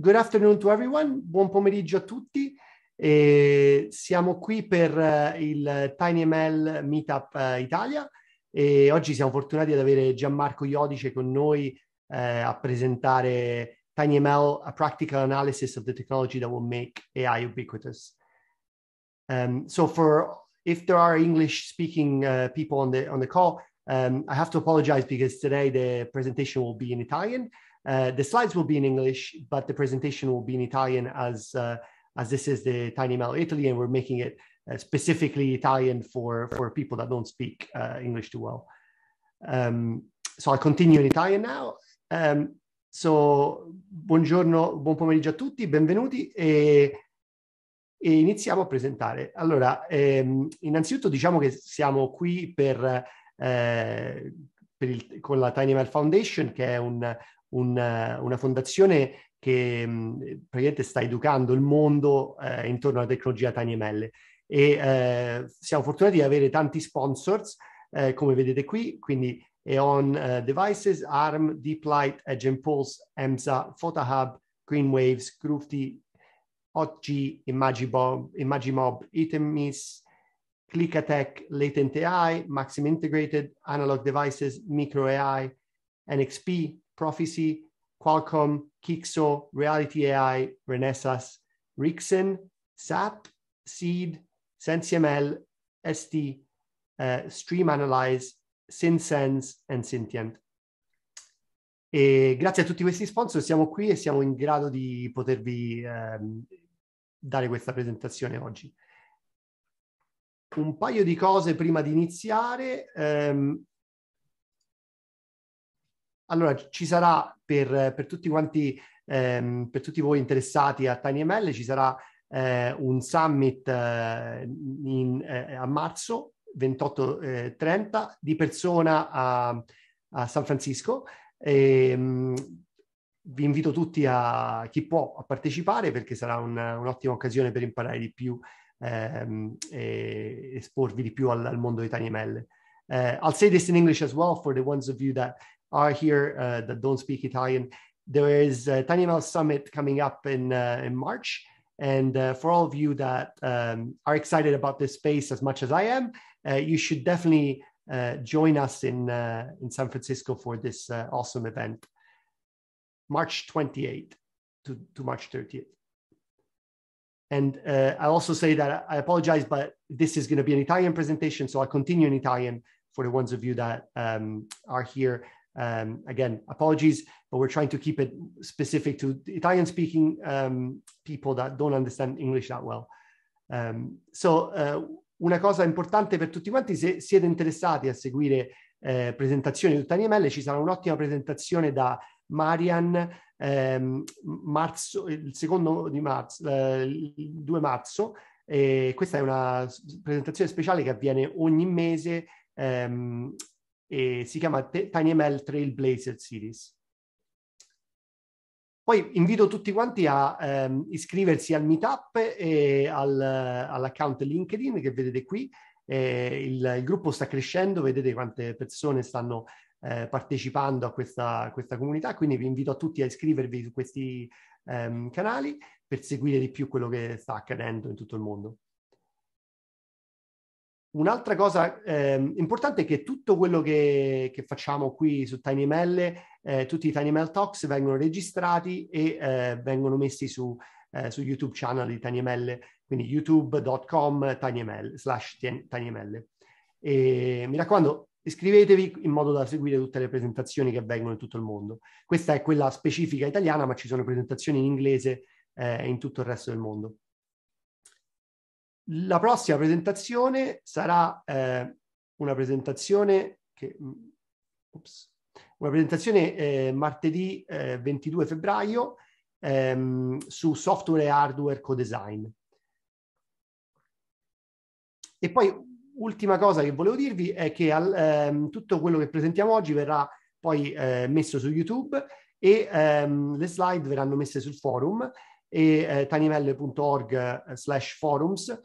Good afternoon to everyone, buon pomeriggio a tutti. E siamo qui per uh, il TinyML Meetup uh, Italia e oggi siamo fortunati ad avere Gianmarco Iodice con noi uh, a presentare TinyML, a practical analysis of the technology that will make AI ubiquitous. Um, so for if there are English speaking uh, people on the on the call, um, I have to apologize because today the presentation will be in Italian. Uh, the slides will be in English, but the presentation will be in Italian as, uh, as this is the Tiny Mel Italy and we're making it uh, specifically Italian for, for people that don't speak uh, English too well. Um, so I'll continue in Italian now. Um, so, buongiorno, buon pomeriggio a tutti, benvenuti e, e iniziamo a presentare. Allora, ehm, innanzitutto diciamo che siamo qui per eh, il, con la Tiny Mel Foundation, che è un, una, eh, una fondazione che mh, mm, praticamente sta educando il mondo eh, intorno alla tecnologia TinyML e eh, siamo fortunati di avere tanti sponsors, eh, come vedete qui, quindi Eon uh, eh, Devices, ARM, DeepLight, Edge Impulse, EMSA, PhotoHub, GreenWaves, Groovy, OG, Imagimob, Imagimob Itemis, Clickatech, Latent AI, Maxim Integrated, Analog Devices, MicroAI, NXP, Prophecy, Qualcomm, Kixo, Reality AI, Renesas, Rixen, SAP, Seed, SenseML, ST, uh, eh, Stream Analyze, SynSense e Sentient. E grazie a tutti questi sponsor siamo qui e siamo in grado di potervi ehm, dare questa presentazione oggi. Un paio di cose prima di iniziare. Ehm, allora, ci sarà per, per tutti quanti, ehm, per tutti voi interessati a TinyML, ci sarà eh, un summit eh, in, eh, a marzo 28-30 eh, di persona a, a San Francisco. E, ehm, mh, vi invito tutti a chi può a partecipare perché sarà un, un'ottima occasione per imparare di più ehm, e esporvi di più al, al mondo di TinyML. Uh, eh, I'll say this in English as well for the ones of you that are here uh, that don't speak Italian. There is a Tiny Mouse Summit coming up in, uh, in March. And uh, for all of you that um, are excited about this space as much as I am, uh, you should definitely uh, join us in, uh, in San Francisco for this awesome event, March 28th to, to March 30th. And uh, I also say that I apologize, but this is going to be an Italian presentation, so I'll continue in Italian for the ones of you that um, are here. Um, again, apologies, but we're trying to keep it specific to Italian speaking um, people that don't understand English that well. Um, so, uh, una cosa importante per tutti quanti, se siete interessati a seguire eh, presentazioni di TinyML, ci sarà un'ottima presentazione da Marian ehm, marzo, il secondo di marzo, eh, il 2 marzo. E questa è una presentazione speciale che avviene ogni mese ehm, e si chiama Tiny TinyML Trailblazer Series. Poi invito tutti quanti a ehm, iscriversi al meetup e al, all'account LinkedIn che vedete qui. Eh, il, il, gruppo sta crescendo, vedete quante persone stanno eh, partecipando a questa, questa, comunità, quindi vi invito a tutti a iscrivervi su questi ehm, canali per seguire di più quello che sta accadendo in tutto il mondo. Un'altra cosa eh, importante è che tutto quello che, che facciamo qui su TinyML, eh, tutti i TinyML Talks vengono registrati e eh, vengono messi su, eh, su, YouTube channel di TinyML, quindi youtube.com slash TinyML. E, mi raccomando, iscrivetevi in modo da seguire tutte le presentazioni che avvengono in tutto il mondo. Questa è quella specifica italiana, ma ci sono presentazioni in inglese eh, in tutto il resto del mondo. La prossima presentazione sarà eh, una presentazione che... Ups, mm, una presentazione eh, martedì eh, 22 febbraio ehm, su software e hardware co-design. E poi ultima cosa che volevo dirvi è che al, ehm, tutto quello che presentiamo oggi verrà poi eh, messo su YouTube e ehm, le slide verranno messe sul forum e eh, tanimelle.org eh, slash forums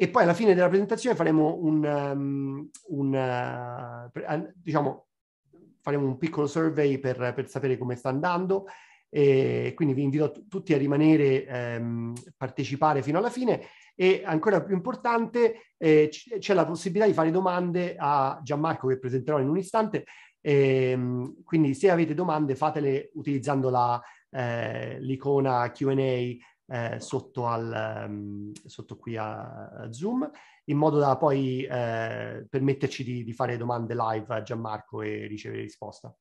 e poi alla fine della presentazione faremo un, um, un uh, diciamo, faremo un piccolo survey per, per sapere come sta andando e quindi vi invito t- tutti a rimanere, ehm, partecipare fino alla fine e ancora più importante eh, c- c'è la possibilità di fare domande a Gianmarco che presenterò in un istante, ehm, quindi se avete domande fatele utilizzando la, eh, l'icona Q&A eh, sotto, al, um, sotto, qui a, a, Zoom, in modo da poi eh, permetterci di, di, fare domande live a Gianmarco e ricevere risposta.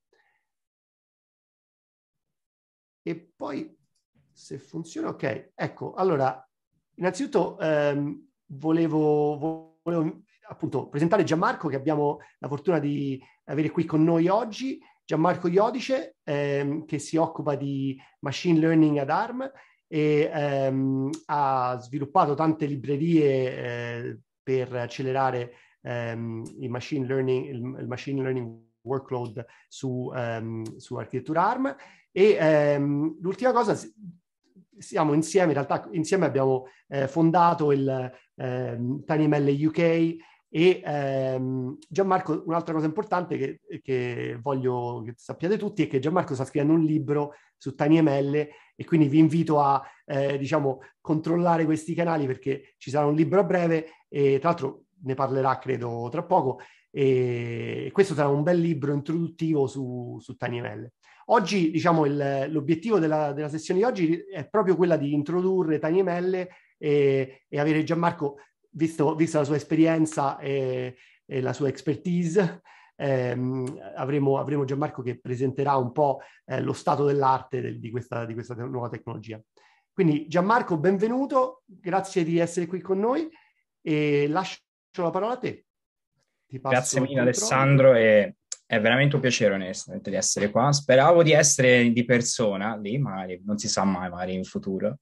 E poi, se funziona, ok. Ecco, allora, innanzitutto ehm, volevo, volevo appunto presentare Gianmarco che abbiamo la fortuna di avere qui con noi oggi. Gianmarco Iodice, ehm, che si occupa di machine learning ad ARM e ehm, ha sviluppato tante librerie eh, per accelerare ehm, il, machine learning, il, il, machine learning, workload su, ehm, su architettura ARM. E ehm, l'ultima cosa, siamo insieme, in realtà insieme abbiamo eh, fondato il eh, TinyML UK e ehm, Gianmarco, un'altra cosa importante che, che, voglio che sappiate tutti è che Gianmarco sta scrivendo un libro su TinyML e quindi vi invito a eh, diciamo, controllare questi canali perché ci sarà un libro a breve e tra l'altro ne parlerà credo tra poco e questo sarà un bel libro introduttivo su, su TinyML. Oggi diciamo, il, l'obiettivo della, della, sessione di oggi è proprio quella di introdurre TinyML e, e avere Gianmarco visto, vista la sua esperienza e, e la sua expertise, ehm, avremo, avremo, Gianmarco che presenterà un po' eh, lo stato dell'arte del, di, questa, di questa nuova tecnologia. Quindi Gianmarco, benvenuto, grazie di essere qui con noi e lascio la parola a te. Grazie mille Alessandro e è veramente un piacere onestamente di essere qua. Speravo di essere di persona lì, magari non si sa mai, magari in futuro.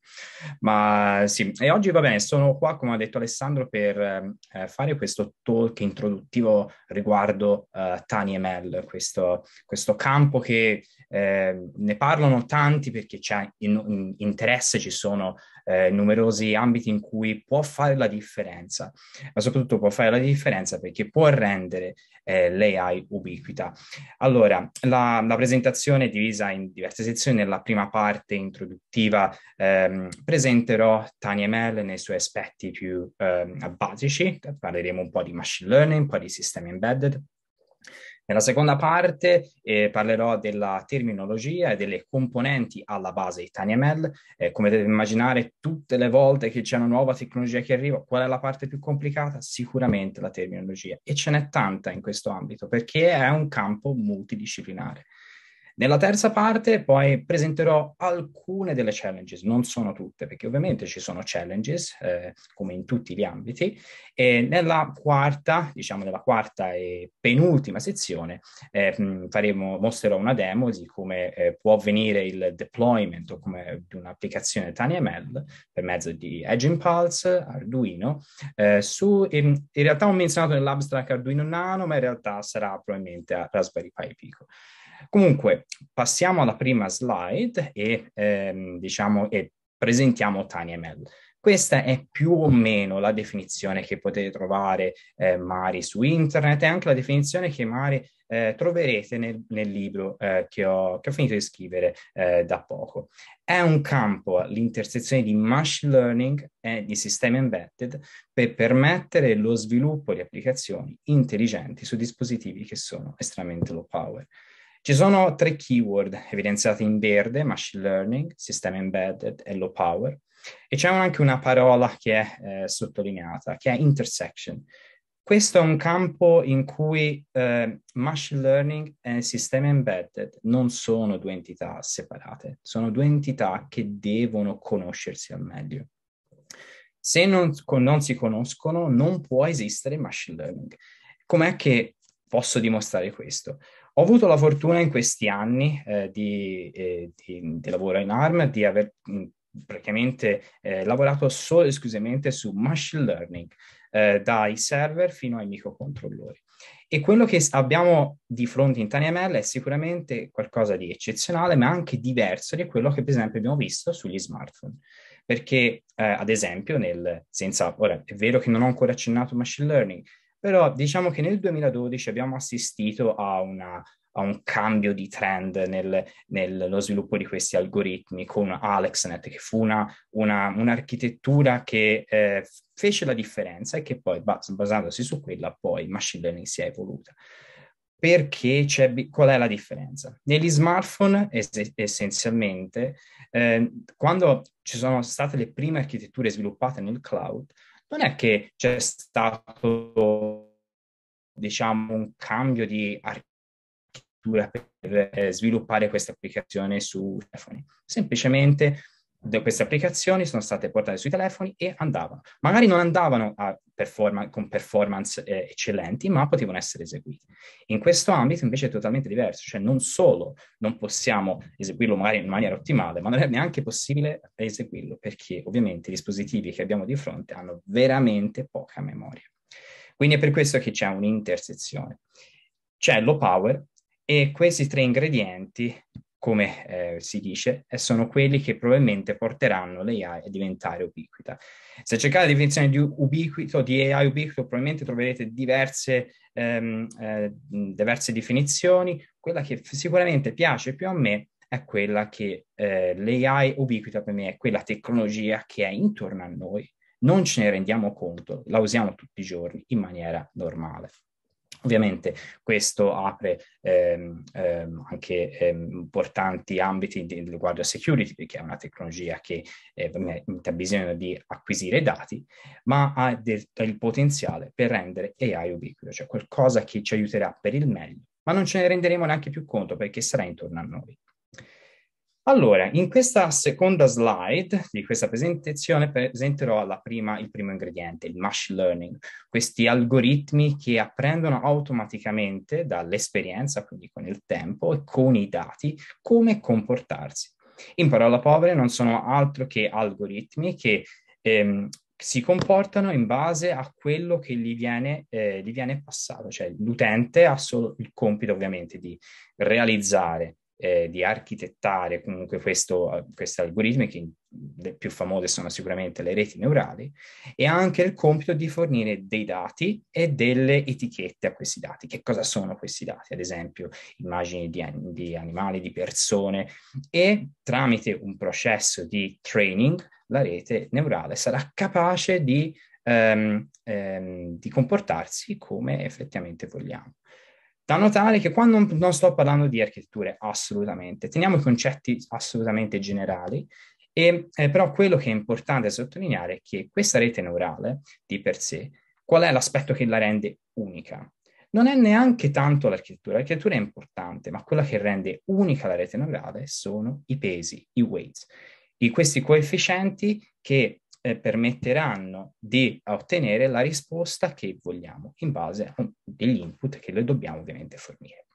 Ma sì, e oggi va bene, sono qua, come ha detto Alessandro, per eh, fare questo talk introduttivo riguardo eh, Tani ML, questo, questo campo che eh, ne parlano tanti perché c'è in, in interesse, ci sono eh, numerosi ambiti in cui può fare la differenza, ma soprattutto può fare la differenza perché può rendere eh, l'AI ubiquita. Allora, la, la, presentazione è divisa in diverse sezioni. Nella prima parte introduttiva ehm, presenterò TinyML nei suoi aspetti più ehm, basici, parleremo un po' di machine learning, un po' di sistemi embedded, nella seconda parte eh, parlerò della terminologia e delle componenti alla base di TinyML. Eh, come dovete immaginare, tutte le volte che c'è una nuova tecnologia che arriva, qual è la parte più complicata? Sicuramente la terminologia. E ce n'è tanta in questo ambito, perché è un campo multidisciplinare. Nella terza parte poi presenterò alcune delle challenges, non sono tutte, perché ovviamente ci sono challenges eh, come in tutti gli ambiti e nella quarta, diciamo nella quarta e penultima sezione eh, mm, faremo, mostrerò una demo di come eh, può avvenire il deployment o come di un'applicazione TinyML per mezzo di Edge Impulse, Arduino, eh, su, in, in realtà ho menzionato nell'abstract Arduino Nano, ma in realtà sarà probabilmente a Raspberry Pi Pico. Comunque, passiamo alla prima slide e, ehm, diciamo, e presentiamo TinyML. Questa è più o meno la definizione che potete trovare eh, Mari su internet e anche la definizione che Mari eh, troverete nel, nel libro eh, che, ho, che, ho, finito di scrivere eh, da poco. È un campo all'intersezione di machine learning e di sistemi embedded per permettere lo sviluppo di applicazioni intelligenti su dispositivi che sono estremamente low power. Ci sono tre keyword evidenziate in verde, machine learning, sistema embedded e low power, e c'è anche una parola che è eh, sottolineata, che è intersection. Questo è un campo in cui eh, machine learning e sistema embedded non sono due entità separate, sono due entità che devono conoscersi al meglio. Se non, non si conoscono, non può esistere machine learning. Com'è che posso dimostrare questo? Ho avuto la fortuna in questi anni eh, di, eh, di, di, lavoro in ARM di aver mm, praticamente eh, lavorato solo e esclusivamente su machine learning, eh, dai server fino ai microcontrollori. E quello che abbiamo di fronte in TinyML è sicuramente qualcosa di eccezionale, ma anche diverso di quello che per esempio abbiamo visto sugli smartphone perché eh, ad esempio nel senza ora è vero che non ho ancora accennato machine learning però diciamo che nel 2012 abbiamo assistito a, una, a un cambio di trend nel, nello sviluppo di questi algoritmi con AlexNet, che fu una, una, un'architettura che eh, fece la differenza e che poi, bas- basandosi su quella, poi machine learning si è evoluta perché c'è, qual è la differenza? Negli smartphone es- essenzialmente, eh, quando ci sono state le prime architetture sviluppate nel cloud, non è che c'è stato, diciamo, un cambio di architettura per eh, sviluppare questa applicazione su telefoni. Semplicemente queste applicazioni sono state portate sui telefoni e andavano. Magari non andavano a performan- con performance eh, eccellenti, ma potevano essere eseguiti. In questo ambito invece è totalmente diverso, cioè non solo non possiamo eseguirlo magari in maniera ottimale, ma non è neanche possibile eseguirlo, perché ovviamente i dispositivi che abbiamo di fronte hanno veramente poca memoria. Quindi è per questo che c'è un'intersezione. C'è low power e questi tre ingredienti come eh, si dice, e sono quelli che probabilmente porteranno l'AI a diventare ubiquita. Se cercate la definizione di ubiquito, di AI ubiquito, probabilmente troverete diverse, ehm, eh, diverse definizioni. Quella che sicuramente piace più a me è quella che eh, l'AI ubiquita per me è quella tecnologia che è intorno a noi, non ce ne rendiamo conto, la usiamo tutti i giorni in maniera normale. Ovviamente questo apre ehm, ehm, anche ehm, importanti ambiti di, riguardo a security, perché è una tecnologia che eh, ha bisogno di acquisire dati, ma ha del, il potenziale per rendere AI ubiquito, cioè qualcosa che ci aiuterà per il meglio, ma non ce ne renderemo neanche più conto perché sarà intorno a noi. Allora, in questa seconda slide di questa presentazione presenterò prima, il primo ingrediente, il machine learning, questi algoritmi che apprendono automaticamente dall'esperienza, quindi con il tempo e con i dati, come comportarsi. In parola povere non sono altro che algoritmi che ehm, si comportano in base a quello che gli viene, eh, gli viene passato, cioè l'utente ha solo il compito ovviamente di realizzare eh, di architettare comunque questo, questi algoritmi, che le più famose sono sicuramente le reti neurali, e ha anche il compito di fornire dei dati e delle etichette a questi dati. Che cosa sono questi dati? Ad esempio, immagini di, di animali, di persone, e tramite un processo di training la rete neurale sarà capace di, um, um, di comportarsi come effettivamente vogliamo. Da notare che qua non, non sto parlando di architetture, assolutamente, teniamo i concetti assolutamente generali, e, eh, però quello che è importante sottolineare è che questa rete neurale di per sé, qual è l'aspetto che la rende unica? Non è neanche tanto l'architettura, l'architettura è importante, ma quella che rende unica la rete neurale sono i pesi, i weights, i, questi coefficienti che eh, permetteranno di ottenere la risposta che vogliamo in base a degli input che le dobbiamo ovviamente fornire.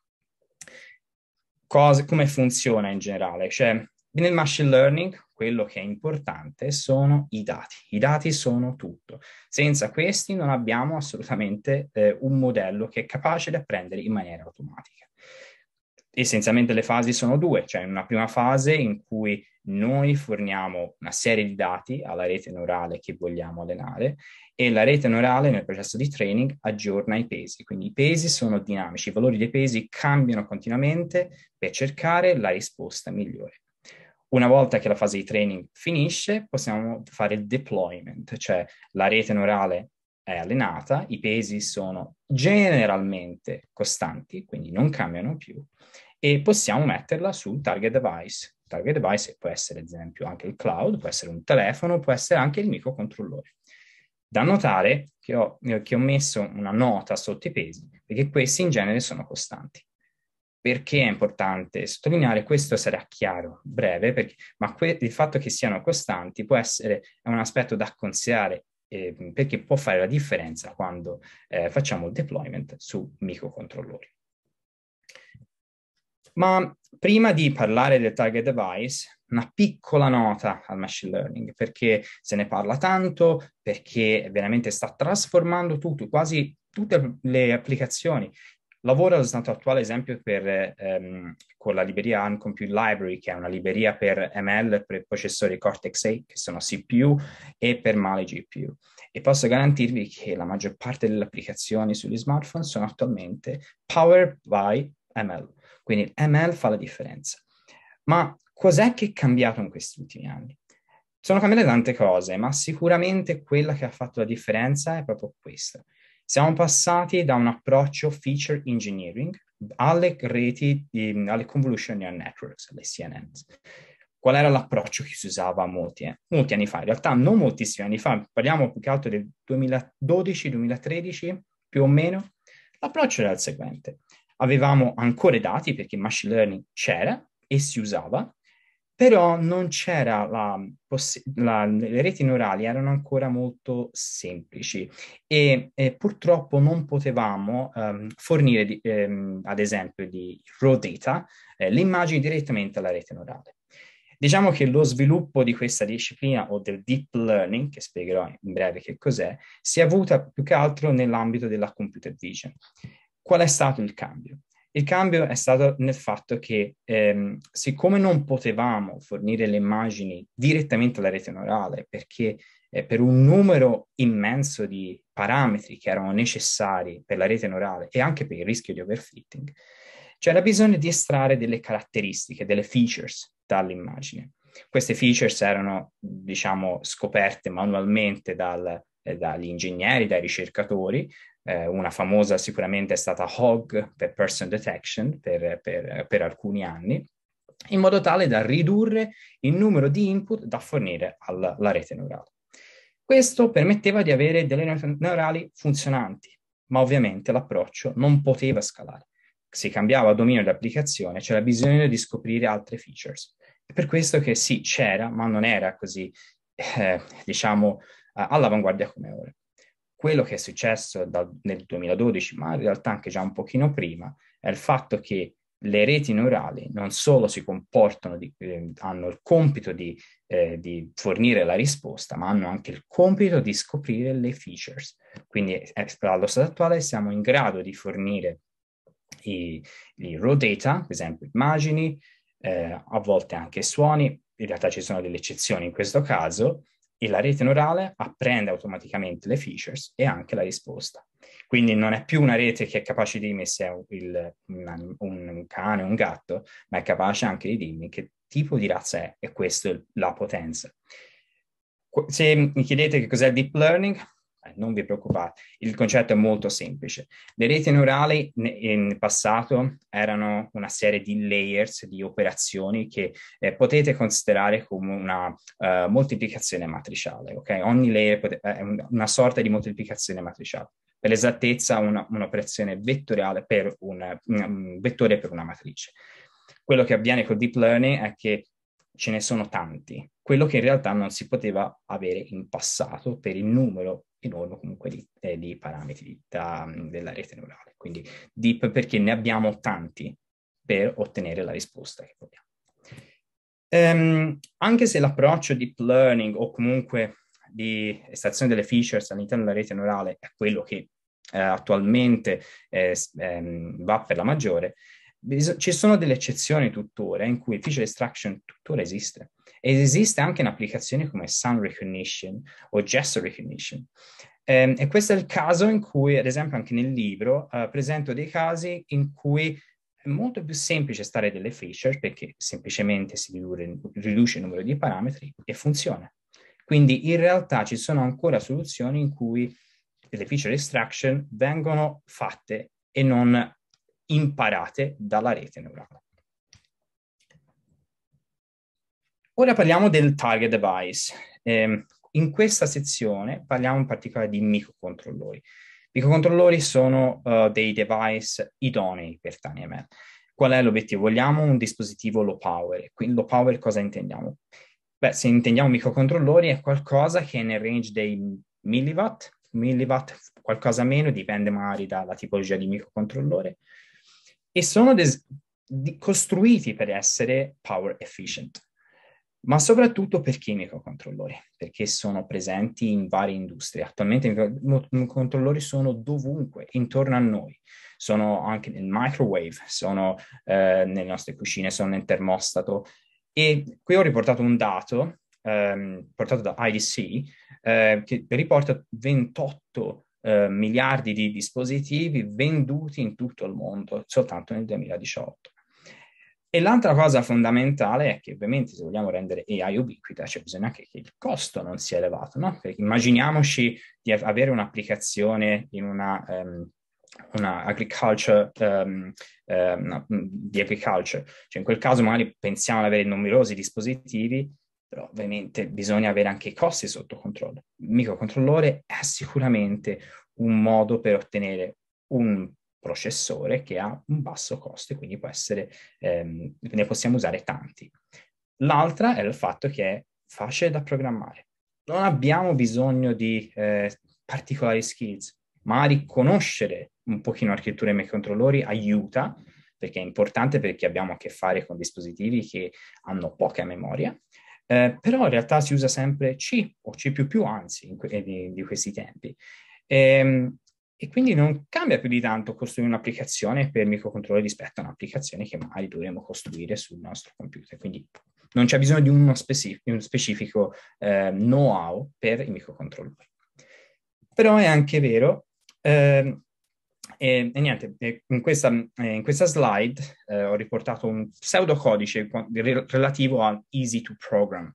Cose, come funziona in generale? Cioè, nel machine learning quello che è importante sono i dati. I dati sono tutto. Senza questi non abbiamo assolutamente eh, un modello che è capace di apprendere in maniera automatica essenzialmente le fasi sono due, cioè una prima fase in cui noi forniamo una serie di dati alla rete neurale che vogliamo allenare e la rete neurale nel processo di training aggiorna i pesi, quindi i pesi sono dinamici, i valori dei pesi cambiano continuamente per cercare la risposta migliore. Una volta che la fase di training finisce, possiamo fare il deployment, cioè la rete neurale è allenata, i pesi sono generalmente costanti, quindi non cambiano più, e possiamo metterla sul target device. Target device può essere ad esempio anche il cloud, può essere un telefono, può essere anche il microcontrollore. Da notare che ho, eh, che ho messo una nota sotto i pesi, perché questi in genere sono costanti. Perché è importante sottolineare questo sarà chiaro, breve, perché, ma que- il fatto che siano costanti può essere un aspetto da considerare eh, perché può fare la differenza quando eh, facciamo il deployment su microcontrollori. Ma prima di parlare del target device, una piccola nota al machine learning, perché se ne parla tanto, perché veramente sta trasformando tutto, quasi tutte le applicazioni. Lavoro allo stato attuale, esempio, per ehm, con la libreria Uncompute Library, che è una libreria per ML, per processori Cortex-A, che sono CPU, e per Mali GPU. E posso garantirvi che la maggior parte delle applicazioni sugli smartphone sono attualmente powered by ML. Quindi ML fa la differenza. Ma cos'è che è cambiato in questi ultimi anni? Sono cambiate tante cose, ma sicuramente quella che ha fatto la differenza è proprio questa. Siamo passati da un approccio feature engineering, alle reti, di, alle convolution neural networks, alle CNNs. Qual era l'approccio che si usava molti, eh? molti anni fa? In realtà non moltissimi anni fa, parliamo più che altro del 2012-2013 più o meno. L'approccio era il seguente. Avevamo ancora i dati perché machine learning c'era e si usava, però non c'era la, la, le reti neurali erano ancora molto semplici e, e purtroppo non potevamo ehm, fornire di, ehm, ad esempio di raw data eh, le immagini direttamente alla rete neurale. Diciamo che lo sviluppo di questa disciplina o del deep learning, che spiegherò in breve che cos'è, si è avuta più che altro nell'ambito della computer vision. Qual è stato il cambio? Il cambio è stato nel fatto che ehm, siccome non potevamo fornire le immagini direttamente alla rete neurale, perché eh, per un numero immenso di parametri che erano necessari per la rete neurale e anche per il rischio di overfitting, c'era bisogno di estrarre delle caratteristiche, delle features dall'immagine. Queste features erano, diciamo, scoperte manualmente dal, eh, dagli ingegneri, dai ricercatori, eh, una famosa sicuramente è stata HOG per Person Detection per, per, per alcuni anni, in modo tale da ridurre il numero di input da fornire alla, alla rete neurale. Questo permetteva di avere delle reti neurali funzionanti, ma ovviamente l'approccio non poteva scalare. Si cambiava dominio di applicazione, c'era bisogno di scoprire altre features. È per questo che sì, c'era, ma non era così, eh, diciamo, eh, all'avanguardia come ora quello che è successo da, nel 2012, ma in realtà anche già un pochino prima, è il fatto che le reti neurali non solo si comportano, di, eh, hanno il compito di, eh, di, fornire la risposta, ma hanno anche il compito di scoprire le features. Quindi eh, allo stato attuale siamo in grado di fornire i, i raw data, per esempio immagini, eh, a volte anche suoni, in realtà ci sono delle eccezioni in questo caso, e la rete neurale apprende automaticamente le features e anche la risposta. Quindi non è più una rete che è capace di dirmi se è un, il, un, un cane o un gatto, ma è capace anche di dirmi che tipo di razza è e questa è la potenza. Se mi chiedete che cos'è il deep learning, eh, non vi preoccupate, il concetto è molto semplice. Le reti neurali in passato erano una serie di layers, di operazioni che eh, potete considerare come una uh, moltiplicazione matriciale, ok? Ogni layer pote- eh, è una sorta di moltiplicazione matriciale. Per esattezza una, un'operazione vettoriale per un, un vettore per una matrice. Quello che avviene col deep learning è che ce ne sono tanti, quello che in realtà non si poteva avere in passato per il numero enorme comunque di, eh, di parametri da, mm, della rete neurale. Quindi deep perché ne abbiamo tanti per ottenere la risposta che vogliamo. Um, anche se l'approccio deep learning o comunque di estrazione delle features all'interno della rete neurale è quello che eh, attualmente eh, ehm, va per la maggiore, ci sono delle eccezioni tuttora in cui il feature extraction tuttora esiste. Ed esiste anche un'applicazione come Sound Recognition o Gesture Recognition. Eh, e questo è il caso in cui, ad esempio, anche nel libro eh, presento dei casi in cui è molto più semplice stare delle feature perché semplicemente si riduce, riduce il numero di parametri e funziona. Quindi in realtà ci sono ancora soluzioni in cui le feature extraction vengono fatte e non imparate dalla rete neurale. Ora parliamo del target device. Eh, in questa sezione parliamo in particolare di microcontrollori. Microcontrollori sono uh, dei device idonei per TinyML. Qual è l'obiettivo? Vogliamo un dispositivo low power. Quindi low power cosa intendiamo? Beh, se intendiamo microcontrollori è qualcosa che è nel range dei milliwatt, milliwatt qualcosa meno, dipende magari dalla tipologia di microcontrollore, e sono des- di- costruiti per essere power efficient ma soprattutto per i microcontrollori? Perché sono presenti in varie industrie. Attualmente i microcontrollori sono dovunque, intorno a noi. Sono anche nel microwave, sono eh, nelle nostre cucine, sono nel termostato. E qui ho riportato un dato ehm, portato da IDC eh, che riporta 28 eh, miliardi di dispositivi venduti in tutto il mondo soltanto nel 2018. E l'altra cosa fondamentale è che ovviamente se vogliamo rendere AI ubiquita c'è cioè bisogno che il costo non sia elevato, no? Perché immaginiamoci di avere un'applicazione in una... Um, una agriculture, um, um, di agriculture. Cioè in quel caso magari pensiamo ad avere numerosi dispositivi, però ovviamente bisogna avere anche i costi sotto controllo. Il microcontrollore è sicuramente un modo per ottenere un processore che ha un basso costo e quindi può essere, ehm, ne possiamo usare tanti. L'altra è il fatto che è facile da programmare. Non abbiamo bisogno di eh, particolari skills, ma riconoscere un pochino architetture e microcontrollori aiuta, perché è importante perché abbiamo a che fare con dispositivi che hanno poca memoria, eh, però in realtà si usa sempre C o C++, anzi, que- eh, di, di, questi tempi. E, ehm, e quindi non cambia più di tanto costruire un'applicazione per microcontrollo rispetto a un'applicazione che magari dovremmo costruire sul nostro computer. Quindi non c'è bisogno di uno specifico, uno specifico eh, know-how per i microcontrollori. Però è anche vero, eh, e, e, niente, in questa, in questa slide eh, ho riportato un pseudocodice relativo al Easy to Program.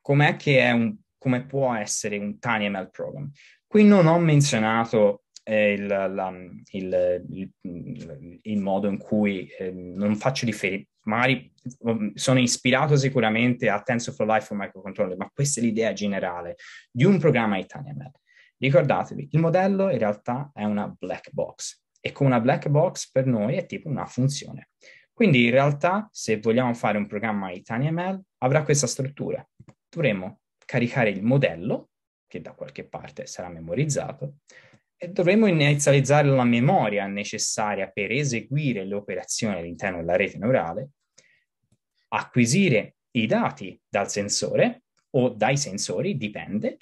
Com'è che è un, come può essere un tiny ML program? Qui non ho menzionato il, la, il, il, il, modo in cui eh, non faccio differenza. magari mm, sono ispirato sicuramente a TensorFlow Life o microcontroller, ma questa è l'idea generale di un programma ItalianML. Ricordatevi, il modello in realtà è una black box e con una black box per noi è tipo una funzione. Quindi in realtà se vogliamo fare un programma ItalianML avrà questa struttura. Dovremo caricare il modello, che da qualche parte sarà memorizzato, dovremmo inizializzare la memoria necessaria per eseguire le operazioni all'interno della rete neurale, acquisire i dati dal sensore o dai sensori, dipende.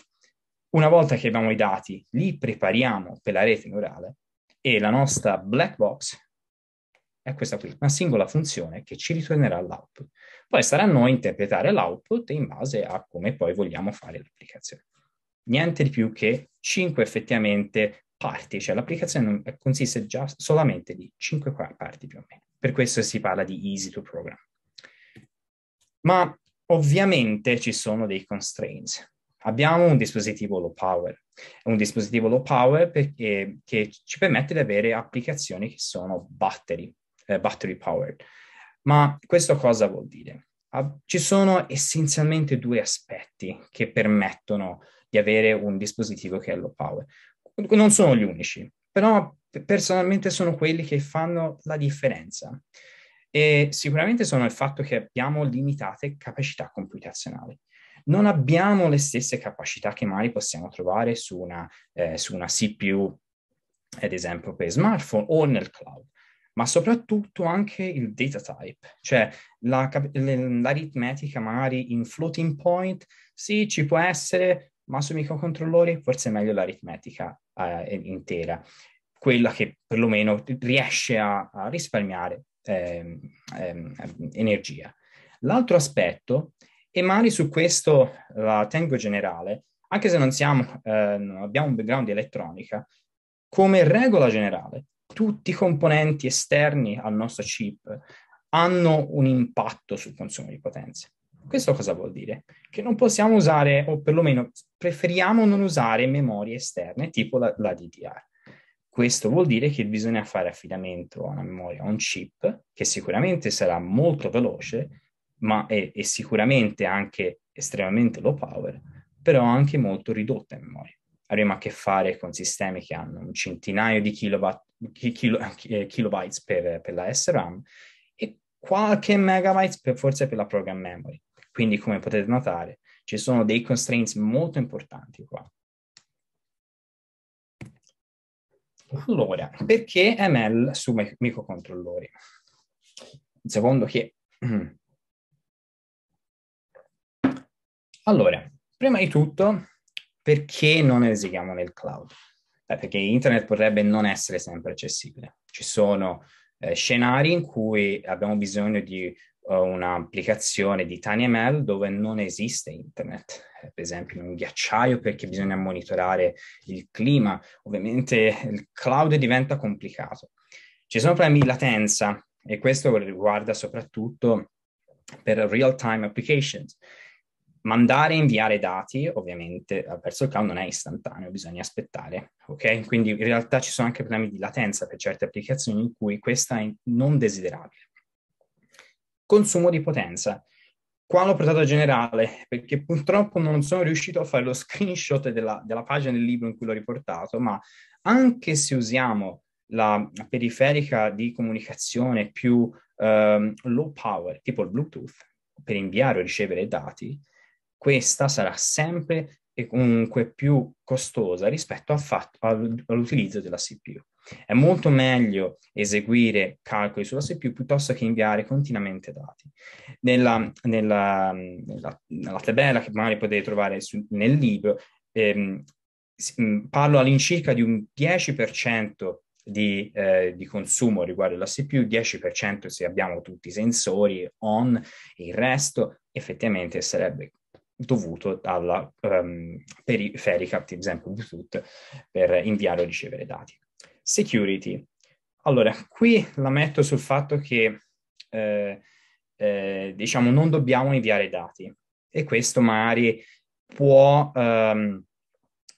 Una volta che abbiamo i dati, li prepariamo per la rete neurale e la nostra black box è questa qui, una singola funzione che ci ritornerà all'output. Poi sarà a noi interpretare l'output in base a come poi vogliamo fare l'applicazione. Niente di più che 5 effettivamente parti, cioè l'applicazione eh, consiste già solamente di 5 parti più o meno. Per questo si parla di easy to program. Ma ovviamente ci sono dei constraints. Abbiamo un dispositivo low power, un dispositivo low power perché, eh, che ci permette di avere applicazioni che sono battery, eh, battery powered. Ma questo cosa vuol dire? Ah, ci sono essenzialmente due aspetti che permettono di avere un dispositivo che è low power non sono gli unici, però personalmente sono quelli che fanno la differenza. E sicuramente sono il fatto che abbiamo limitate capacità computazionali. Non abbiamo le stesse capacità che mai possiamo trovare su una, eh, su una CPU, ad esempio per smartphone o nel cloud ma soprattutto anche il data type, cioè la, l'aritmetica magari in floating point, sì, ci può essere, ma sui microcontrollori forse è meglio l'aritmetica eh, intera, quella che perlomeno riesce a, a risparmiare eh, eh, energia. L'altro aspetto, e magari su questo la tengo generale, anche se non, siamo, eh, non abbiamo un background di elettronica, come regola generale, tutti i componenti esterni al nostro chip hanno un impatto sul consumo di potenza. Questo cosa vuol dire? Che non possiamo usare, o perlomeno preferiamo non usare memorie esterne tipo la, la DDR. Questo vuol dire che bisogna fare affidamento a una memoria a un chip, che sicuramente sarà molto veloce, ma è, è sicuramente anche estremamente low power, però anche molto ridotta in memoria. Avremo a che fare con sistemi che hanno un centinaio di eh, kilobytes per, per la SRAM e qualche megabyte per, forse per la program memory. Quindi, come potete notare, ci sono dei constraints molto importanti qua. Allora, perché ML su microcontrollori? Un secondo che... Allora, prima di tutto, perché non esigiamo nel cloud? Eh, perché internet potrebbe non essere sempre accessibile. Ci sono eh, scenari in cui abbiamo bisogno di eh, un'applicazione di TinyML dove non esiste internet, eh, per esempio in un ghiacciaio perché bisogna monitorare il clima, ovviamente il cloud diventa complicato. Ci sono problemi di latenza e questo riguarda soprattutto per real-time applications. Mandare e inviare dati, ovviamente, verso il cloud non è istantaneo, bisogna aspettare, ok? Quindi in realtà ci sono anche problemi di latenza per certe applicazioni in cui questa è non desiderabile. Consumo di potenza. Qua l'ho portato a generale perché purtroppo non sono riuscito a fare lo screenshot della, della pagina del libro in cui l'ho riportato, ma anche se usiamo la periferica di comunicazione più um, low power, tipo il Bluetooth, per inviare o ricevere dati, questa sarà sempre e comunque più costosa rispetto fatto, all'utilizzo della CPU. È molto meglio eseguire calcoli sulla C++ piuttosto che inviare continuamente dati. Nella, nella, nella, nella tabella che magari potete trovare su, nel libro, ehm, parlo all'incirca di un 10% di, eh, di, consumo riguardo alla CPU, 10% se abbiamo tutti i sensori on, il resto effettivamente sarebbe dovuto alla um, periferica, ad esempio Bluetooth, per inviare o ricevere dati. Security. Allora, qui la metto sul fatto che eh, eh, diciamo non dobbiamo inviare dati e questo magari può, ehm,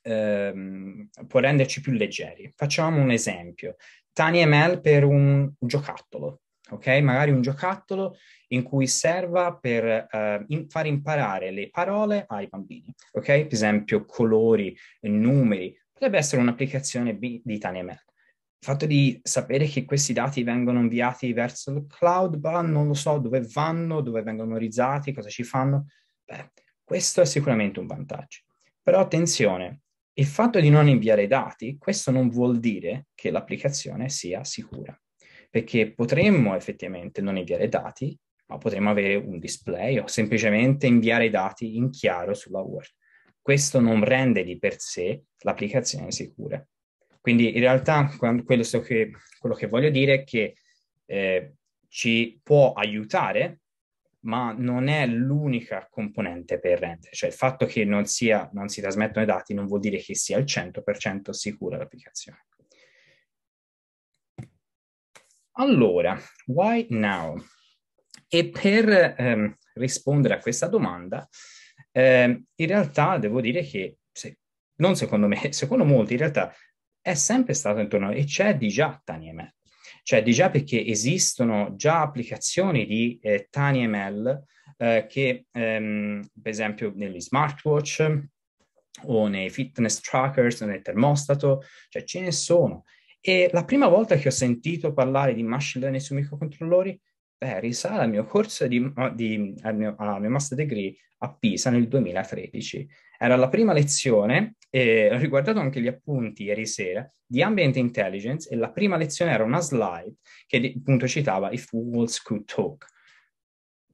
ehm, può renderci più leggeri. Facciamo un esempio. TinyML per un giocattolo, ok? Magari un giocattolo in cui serva per eh, in, far imparare le parole ai bambini, ok? Per esempio colori, numeri, potrebbe essere un'applicazione di TinyML il fatto di sapere che questi dati vengono inviati verso il cloud, ma non lo so dove vanno, dove vengono memorizzati, cosa ci fanno, beh, questo è sicuramente un vantaggio. Però attenzione, il fatto di non inviare dati, questo non vuol dire che l'applicazione sia sicura, perché potremmo effettivamente non inviare dati, ma potremmo avere un display o semplicemente inviare i dati in chiaro sulla Word. Questo non rende di per sé l'applicazione sicura. Quindi in realtà quello, che, quello che, voglio dire è che eh, ci può aiutare, ma non è l'unica componente per rendere. Cioè il fatto che non, sia, non si trasmettono i dati non vuol dire che sia al 100% sicura l'applicazione. Allora, why now? E per ehm, rispondere a questa domanda, ehm, in realtà devo dire che, se, non secondo me, secondo molti, in realtà è sempre stato intorno e c'è di già TinyML. C'è di già perché esistono già applicazioni di eh, TinyML eh, che ehm, per esempio negli smartwatch o nei fitness trackers, nel termostato, cioè ce ne sono. E la prima volta che ho sentito parlare di machine learning su microcontrollori beh, risale al mio corso di, di al mio, al mio master degree a Pisa nel 2013. Era la prima lezione, e ho riguardato anche gli appunti ieri sera, di Ambient Intelligence e la prima lezione era una slide che appunto citava If Walls Could Talk.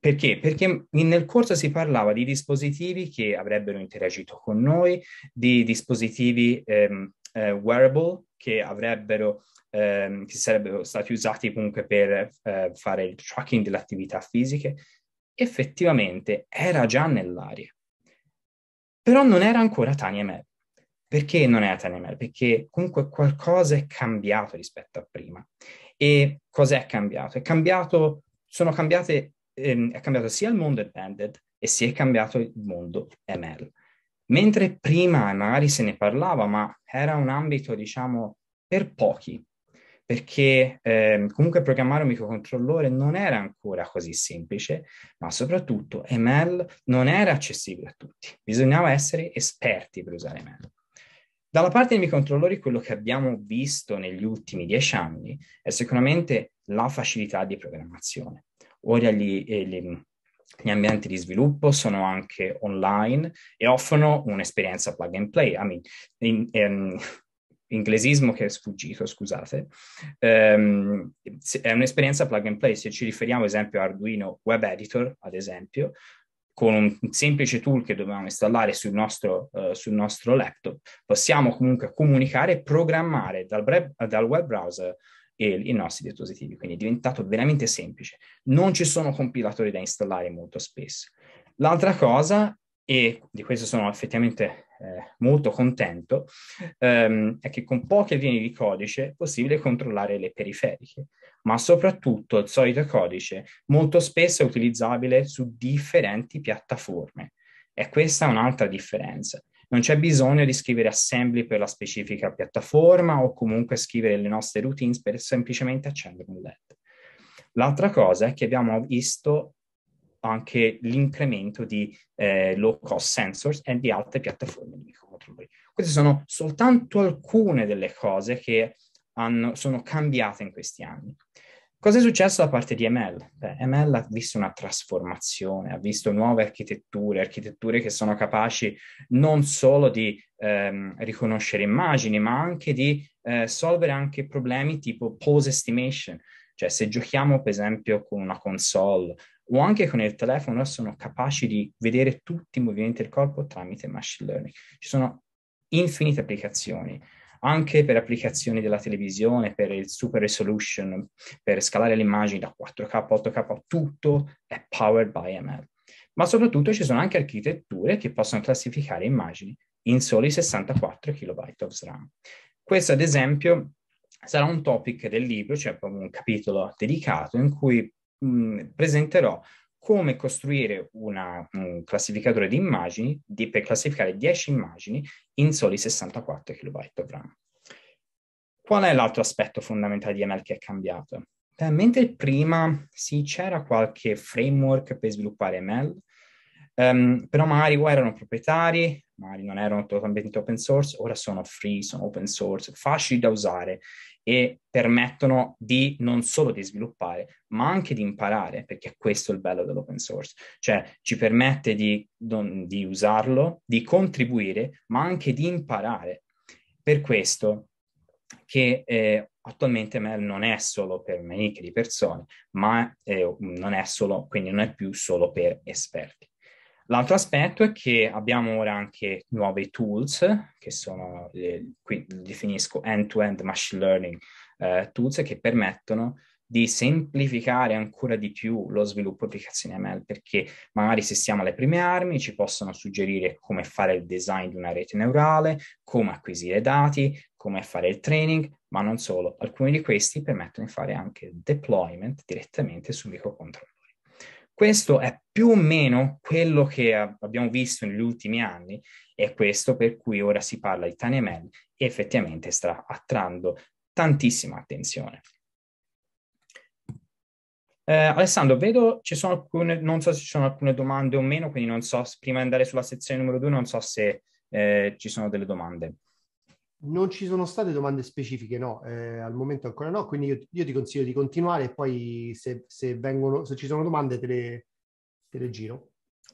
Perché? Perché nel corso si parlava di dispositivi che avrebbero interagito con noi, di dispositivi ehm, eh, wearable, che avrebbero, ehm, che sarebbero stati usati comunque per eh, fare il tracking delle attività fisiche, effettivamente era già nell'aria. Però non era ancora Tania Mel. Perché non era Tania Mel? Perché comunque qualcosa è cambiato rispetto a prima. E cos'è cambiato? È cambiato, sono cambiate, ehm, è cambiato sia il mondo embedded e si è cambiato il mondo ML. Mentre prima magari se ne parlava, ma era un ambito, diciamo, per pochi, perché eh, comunque programmare un microcontrollore non era ancora così semplice, ma soprattutto ML non era accessibile a tutti. Bisognava essere esperti per usare ML. Dalla parte dei microcontrollori, quello che abbiamo visto negli ultimi dieci anni è sicuramente la facilità di programmazione. Ora gli, eh, gli, gli ambienti di sviluppo sono anche online e offrono un'esperienza plug and play. I mean, in, in, ehm, inglesismo che è sfuggito, scusate, um, è un'esperienza plug and play. Se ci riferiamo ad esempio a Arduino Web Editor, ad esempio, con un semplice tool che dobbiamo installare sul nostro, uh, sul nostro laptop, possiamo comunque comunicare e programmare dal, bre- dal web browser e i nostri dispositivi, quindi è diventato veramente semplice. Non ci sono compilatori da installare molto spesso. L'altra cosa, e di questo sono effettivamente eh, molto contento, ehm, è che con poche linee di codice è possibile controllare le periferiche, ma soprattutto il solito codice molto spesso è utilizzabile su differenti piattaforme. E questa è un'altra differenza. Non c'è bisogno di scrivere assembly per la specifica piattaforma o comunque scrivere le nostre routines per semplicemente accendere un LED. L'altra cosa è che abbiamo visto anche l'incremento di eh, low cost sensors e di altre piattaforme di microcontrollori. Queste sono soltanto alcune delle cose che hanno, sono cambiate in questi anni. Cosa è successo da parte di ML? Beh, ML ha visto una trasformazione, ha visto nuove architetture, architetture che sono capaci non solo di ehm, riconoscere immagini, ma anche di eh, solvere anche problemi tipo pose estimation. Cioè, se giochiamo, per esempio, con una console o anche con il telefono, sono capaci di vedere tutti i movimenti del corpo tramite machine learning. Ci sono infinite applicazioni anche per applicazioni della televisione, per il super resolution, per scalare le immagini da 4K a 8K, tutto è powered by ML. Ma soprattutto ci sono anche architetture che possono classificare immagini in soli 64 KB of RAM. Questo, ad esempio, sarà un topic del libro, cioè proprio un capitolo dedicato in cui mh, presenterò come costruire una, un classificatore di immagini di, per classificare 10 immagini in soli 64 kB/RAM. Qual è l'altro aspetto fondamentale di ML che è cambiato? Beh, mentre prima sì, c'era qualche framework per sviluppare ML, um, ehm, però magari erano proprietari, magari non erano totalmente open source, ora sono free, sono open source, facili da usare e permettono di non solo di sviluppare, ma anche di imparare, perché questo è il bello dell'open source, cioè ci permette di, di usarlo, di contribuire, ma anche di imparare. Per questo che eh, attualmente Mel non è solo per maniche di persone, ma eh, non è solo, quindi non è più solo per esperti. L'altro aspetto è che abbiamo ora anche nuove tools, che sono, le, eh, qui definisco end-to-end machine learning eh, tools, che permettono di semplificare ancora di più lo sviluppo di applicazioni ML, perché magari se siamo alle prime armi ci possono suggerire come fare il design di una rete neurale, come acquisire dati, come fare il training, ma non solo. Alcuni di questi permettono di fare anche deployment direttamente sul microcontroller. Questo è più o meno quello che abbiamo visto negli ultimi anni e questo per cui ora si parla di Tanemel e effettivamente sta attrando tantissima attenzione. Eh, Alessandro, vedo ci sono alcune, non so se ci sono alcune domande o meno, quindi non so, prima di andare sulla sezione numero due, non so se eh, ci sono delle domande. Non ci sono state domande specifiche, no, eh, al momento ancora no, quindi io, io, ti consiglio di continuare e poi se, se, vengono, se ci sono domande te le, te le giro.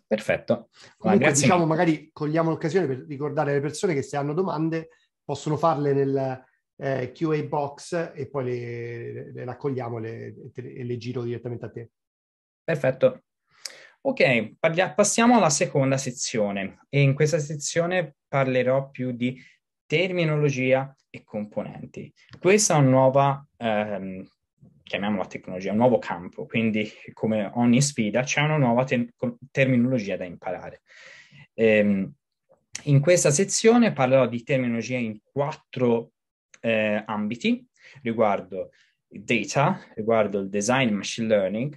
Perfetto. Comunque, diciamo, magari cogliamo l'occasione per ricordare alle persone che se hanno domande possono farle nel eh, QA box e poi le, le raccogliamo e le, le giro direttamente a te. Perfetto. Ok, parli- passiamo alla seconda sezione e in questa sezione parlerò più di terminologia e componenti. Questa è una nuova, ehm, chiamiamola tecnologia, un nuovo campo, quindi come ogni sfida c'è una nuova te- terminologia da imparare. Ehm, in questa sezione parlerò di terminologia in quattro eh, ambiti, riguardo data, riguardo il design machine learning,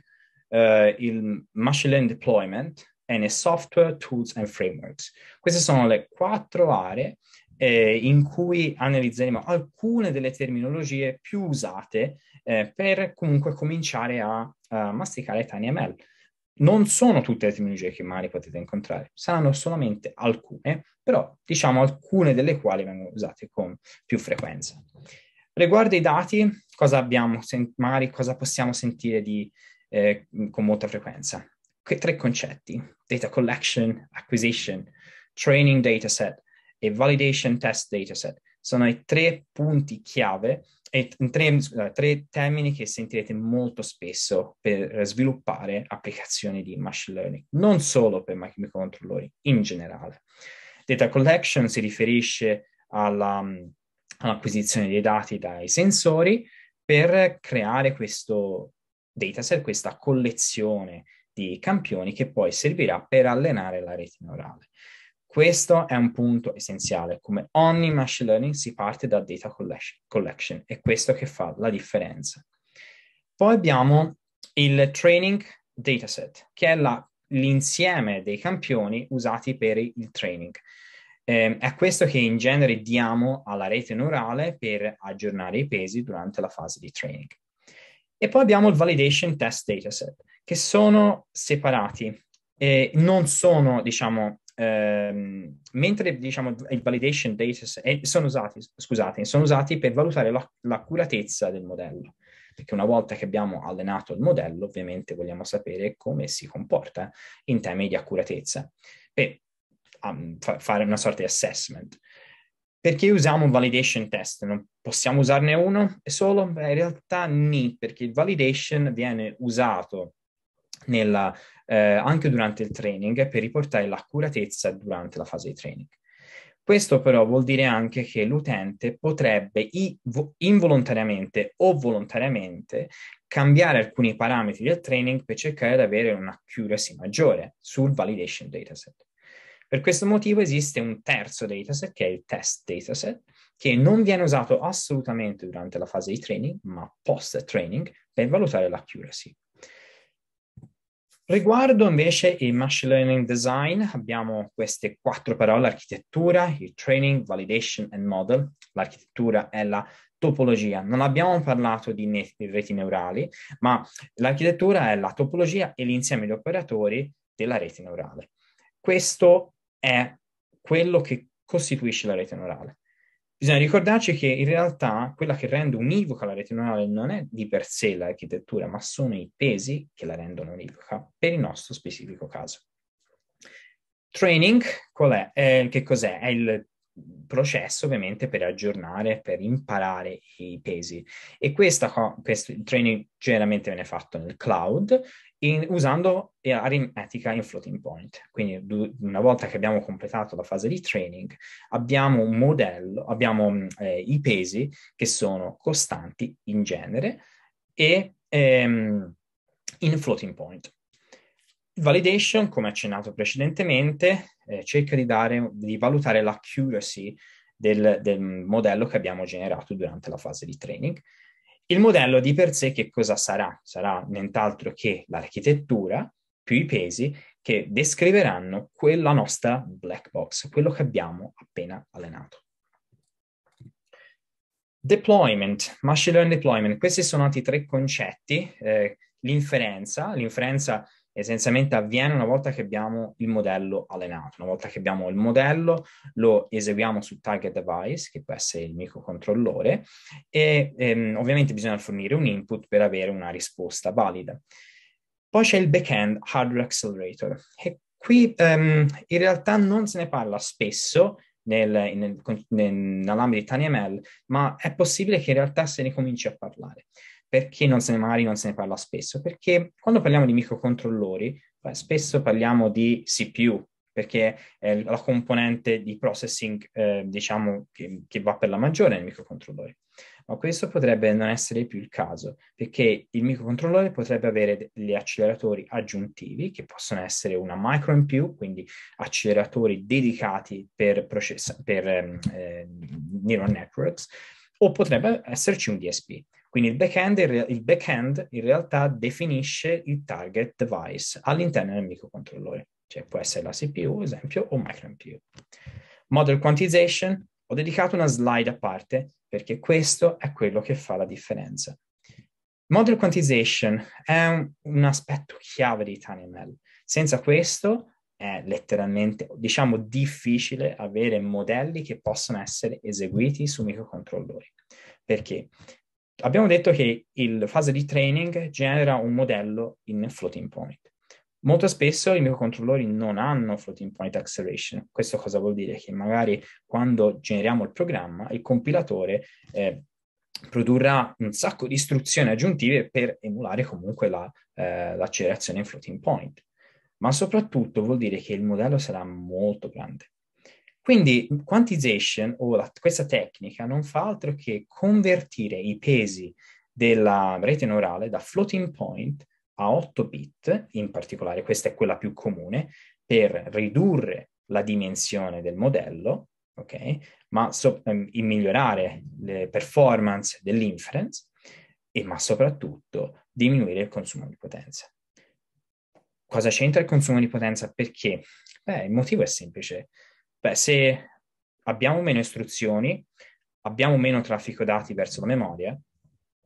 eh, il machine learning deployment, e software, tools and frameworks. Queste sono le quattro aree eh, in cui analizzeremo alcune delle terminologie più usate eh, per comunque cominciare a, a masticare TinyML. Non sono tutte le terminologie che magari potete incontrare, saranno solamente alcune, però diciamo alcune delle quali vengono usate con più frequenza. Riguardo ai dati, cosa abbiamo, sen- magari cosa possiamo sentire di, eh, con molta frequenza? tre concetti, data collection, acquisition, training dataset e validation test dataset. Sono i tre punti chiave e tre, tre termini che sentirete molto spesso per sviluppare applicazioni di machine learning, non solo per microcontrollori, in generale. Data collection si riferisce alla, mm, all'acquisizione dei dati dai sensori per creare questo dataset, questa collezione di campioni che poi servirà per allenare la rete neurale. Questo è un punto essenziale. Come ogni machine learning si parte da data collection, È questo che fa la differenza. Poi abbiamo il training dataset, che è la, l'insieme dei campioni usati per il training. Eh, è questo che in genere diamo alla rete neurale per aggiornare i pesi durante la fase di training. E poi abbiamo il validation test dataset, che sono separati. Eh, non sono, diciamo, ehm, mentre diciamo il validation basis eh, sono, usati, scusate, sono usati per valutare la, l'accuratezza del modello perché una volta che abbiamo allenato il modello, ovviamente vogliamo sapere come si comporta in termini di accuratezza, per um, fa- fare una sorta di assessment. Perché usiamo un validation test? Non possiamo usarne uno e solo? Beh, in realtà ni, perché il validation viene usato nella, eh, anche durante il training per riportare l'accuratezza durante la fase di training. Questo però vuol dire anche che l'utente potrebbe involontariamente o volontariamente cambiare alcuni parametri del training per cercare di avere un'accuracy maggiore sul validation dataset. Per questo motivo esiste un terzo dataset che è il test dataset che non viene usato assolutamente durante la fase di training ma post training per valutare l'accuracy. Riguardo invece il machine learning design, abbiamo queste quattro parole, architettura, il training, validation and model. L'architettura è la topologia. Non abbiamo parlato di, net, reti neurali, ma l'architettura è la topologia e l'insieme di operatori della rete neurale. Questo è quello che costituisce la rete neurale. Bisogna ricordarci che in realtà quella che rende univoca la rete neurale non è di per sé l'architettura, ma sono i pesi che la rendono univoca per il nostro specifico caso. Training, qual è? Eh, che cos'è? È il processo ovviamente per aggiornare, per imparare i pesi. E questa, questo, training generalmente viene fatto nel cloud in, usando aritmetica in floating point. Quindi du, una volta che abbiamo completato la fase di training, abbiamo un modello, abbiamo mm, eh, i pesi che sono costanti in genere e ehm, in floating point. Validation, come accennato precedentemente, eh, cerca di, dare, di valutare l'accuracy del, del modello che abbiamo generato durante la fase di training il modello di per sé che cosa sarà? Sarà nient'altro che l'architettura più i pesi che descriveranno quella nostra black box, quello che abbiamo appena allenato. Deployment, machine learning deployment, questi sono altri tre concetti, eh, l'inferenza, l'inferenza essenzialmente avviene una volta che abbiamo il modello allenato. Una volta che abbiamo il modello, lo eseguiamo sul target device, che può essere il microcontrollore, e ehm, ovviamente bisogna fornire un input per avere una risposta valida. Poi c'è il backend hardware accelerator, E qui ehm, in realtà non se ne parla spesso, nel, nel, nel, nell'ambito di TinyML, ma è possibile che in realtà se ne cominci a parlare. Perché non se ne, magari non se ne parla spesso? Perché quando parliamo di microcontrollori, eh, spesso parliamo di CPU, perché è la componente di processing, eh, diciamo, che, che, va per la maggiore nei microcontrollori. Ma questo potrebbe non essere più il caso, perché il microcontrollore potrebbe avere degli acceleratori aggiuntivi, che possono essere una micro in più, quindi acceleratori dedicati per, process- per ehm, eh, neural networks, o potrebbe esserci un DSP. Quindi il backend, il backend, in realtà definisce il target device all'interno del microcontrollore, cioè può essere la CPU, ad esempio, o micro MPU. Model quantization, ho dedicato una slide a parte perché questo è quello che fa la differenza. Model quantization è un, un aspetto chiave di TinyML. Senza questo è letteralmente, diciamo, difficile avere modelli che possano essere eseguiti su microcontrollori. Perché? abbiamo detto che la fase di training genera un modello in floating point. Molto spesso i microcontrollori non hanno floating point acceleration. Questo cosa vuol dire? Che magari quando generiamo il programma, il compilatore eh, produrrà un sacco di istruzioni aggiuntive per emulare comunque la, eh, l'accelerazione in floating point. Ma soprattutto vuol dire che il modello sarà molto grande. Quindi quantization o la, questa tecnica non fa altro che convertire i pesi della rete neurale da floating point a 8 bit, in particolare questa è quella più comune, per ridurre la dimensione del modello, okay? ma so- ehm, migliorare le performance dell'inference, e, ma soprattutto diminuire il consumo di potenza. Cosa c'entra il consumo di potenza? Perché? Beh, il motivo è semplice. Beh, se abbiamo meno istruzioni, abbiamo meno traffico dati verso la memoria,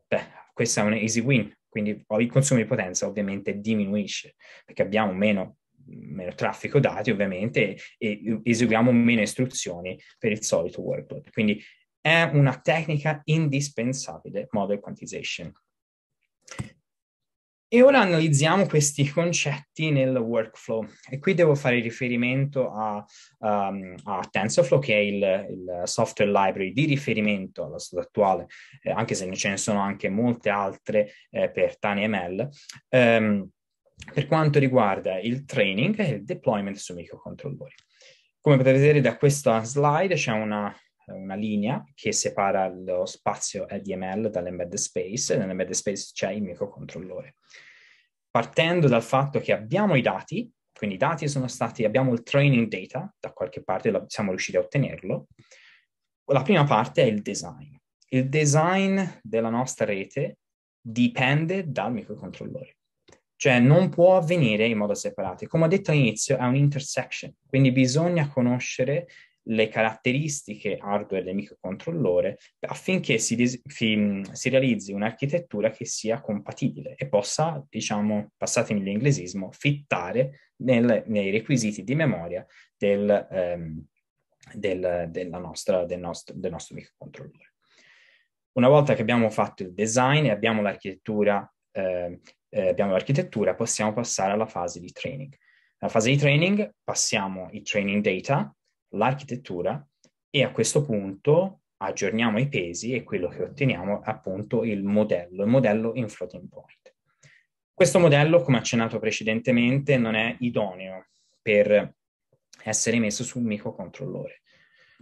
beh, questa è un easy win, quindi il consumo di potenza ovviamente diminuisce perché abbiamo meno, meno traffico dati ovviamente e, eseguiamo meno istruzioni per il solito workload. Quindi è una tecnica indispensabile model quantization. E ora analizziamo questi concetti nel workflow e qui devo fare riferimento a, um, a TensorFlow che è il, il, software library di riferimento allo stato attuale, eh, anche se ce ne sono anche molte altre eh, per TaniML. Um, ehm, per quanto riguarda il training e il deployment su microcontrollori. Come potete vedere da questa slide c'è una eh, una linea che separa lo spazio HTML dall'embedded space e nell'embedded space c'è il microcontrollore. Partendo dal fatto che abbiamo i dati, quindi i dati sono stati, abbiamo il training data, da qualche parte siamo riusciti a ottenerlo, la prima parte è il design. Il design della nostra rete dipende dal microcontrollore. Cioè non può avvenire in modo separato. Come ho detto all'inizio, è un intersection, quindi bisogna conoscere le caratteristiche hardware del microcontrollore affinché si, dis- mm, si realizzi un'architettura che sia compatibile e possa, diciamo, passatemi l'inglesismo, fittare nel, nei requisiti di memoria del, ehm, del, nostra, del, nostro, del nostro microcontrollore. Una volta che abbiamo fatto il design e abbiamo l'architettura, ehm, eh, abbiamo l'architettura possiamo passare alla fase di training. Nella fase di training passiamo i training data, l'architettura e a questo punto aggiorniamo i pesi e quello che otteniamo è appunto il modello, il modello in floating point. Questo modello, come accennato precedentemente, non è idoneo per essere messo su un microcontrollore.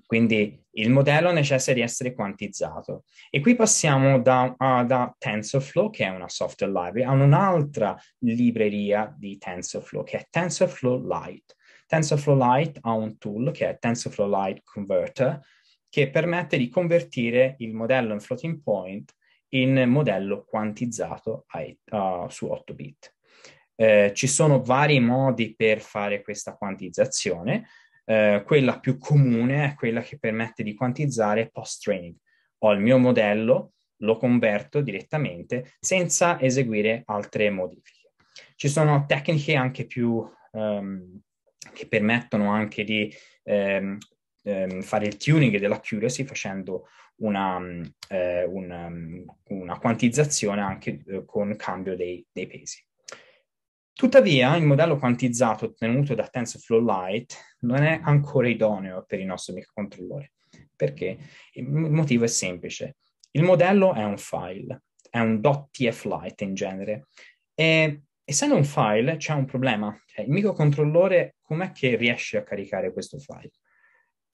Quindi il modello necessita di essere quantizzato. E qui passiamo da, uh, da, TensorFlow, che è una software library, a un'altra libreria di TensorFlow, che è TensorFlow Lite. TensorFlow Lite ha un tool che è TensorFlow Lite Converter che permette di convertire il modello in floating point in modello quantizzato ai, uh, su 8 bit. Eh, ci sono vari modi per fare questa quantizzazione. Eh, quella più comune è quella che permette di quantizzare post-training. Ho il mio modello, lo converto direttamente senza eseguire altre modifiche. Ci sono tecniche anche più um, che permettono anche di ehm, ehm, fare il tuning dell'accuracy facendo una, eh, una, ehm, una quantizzazione anche eh, con cambio dei, dei, pesi. Tuttavia, il modello quantizzato ottenuto da TensorFlow Lite non è ancora idoneo per il nostro microcontrollore. Perché? Il motivo è semplice. Il modello è un file, è un .tf Lite in genere, e essendo un file c'è un problema. Cioè, il microcontrollore com'è che riesce a caricare questo file?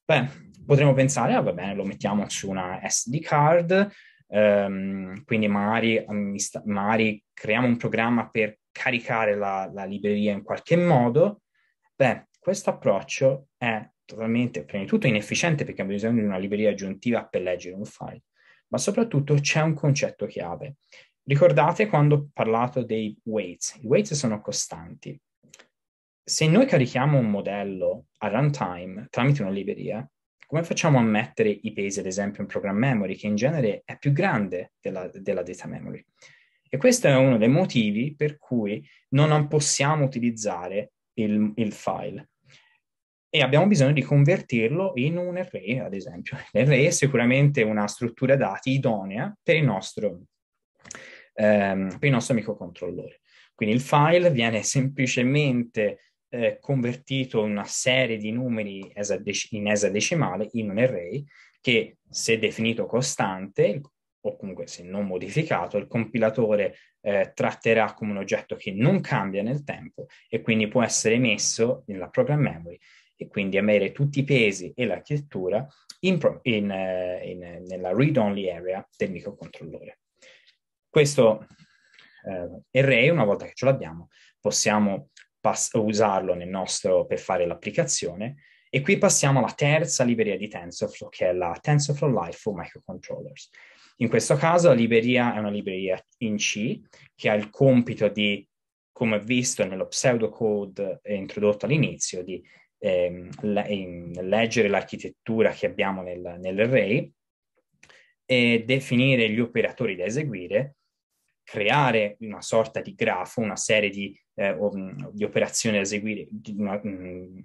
Beh, potremmo pensare, ah, va bene, lo mettiamo su una SD card, ehm, quindi magari, mm, magari, creiamo un programma per caricare la, la libreria in qualche modo. Beh, questo approccio è totalmente, prima di tutto, inefficiente perché abbiamo bisogno di una libreria aggiuntiva per leggere un file, ma soprattutto c'è un concetto chiave Ricordate quando ho parlato dei weights? I weights sono costanti. Se noi carichiamo un modello a runtime tramite una libreria, come facciamo a mettere i pesi, ad esempio, in program memory, che in genere è più grande della, della data memory? E questo è uno dei motivi per cui non possiamo utilizzare il, il file e abbiamo bisogno di convertirlo in un array, ad esempio. L'array è sicuramente una struttura dati idonea per il nostro ehm, per il nostro microcontrollore. Quindi il file viene semplicemente eh, convertito in una serie di numeri esadec- in esadecimale, in un array, che se definito costante, o comunque se non modificato, il compilatore eh, tratterà come un oggetto che non cambia nel tempo e quindi può essere messo nella program memory e quindi avere tutti i pesi e l'architettura in pro- in, eh, in, nella read-only area del microcontrollore. Questo eh, array, una volta che ce l'abbiamo, possiamo pass- usarlo nostro, per fare l'applicazione. E qui passiamo alla terza libreria di TensorFlow, che è la TensorFlow Live for Microcontrollers. In questo caso la libreria è una libreria in C che ha il compito di, come visto nello pseudocode eh, introdotto all'inizio, di ehm, le- ehm, leggere l'architettura che abbiamo nel, nell'array e definire gli operatori da eseguire creare una sorta di grafo, una serie di, eh, mm, di operazioni da eseguire, di una, mm,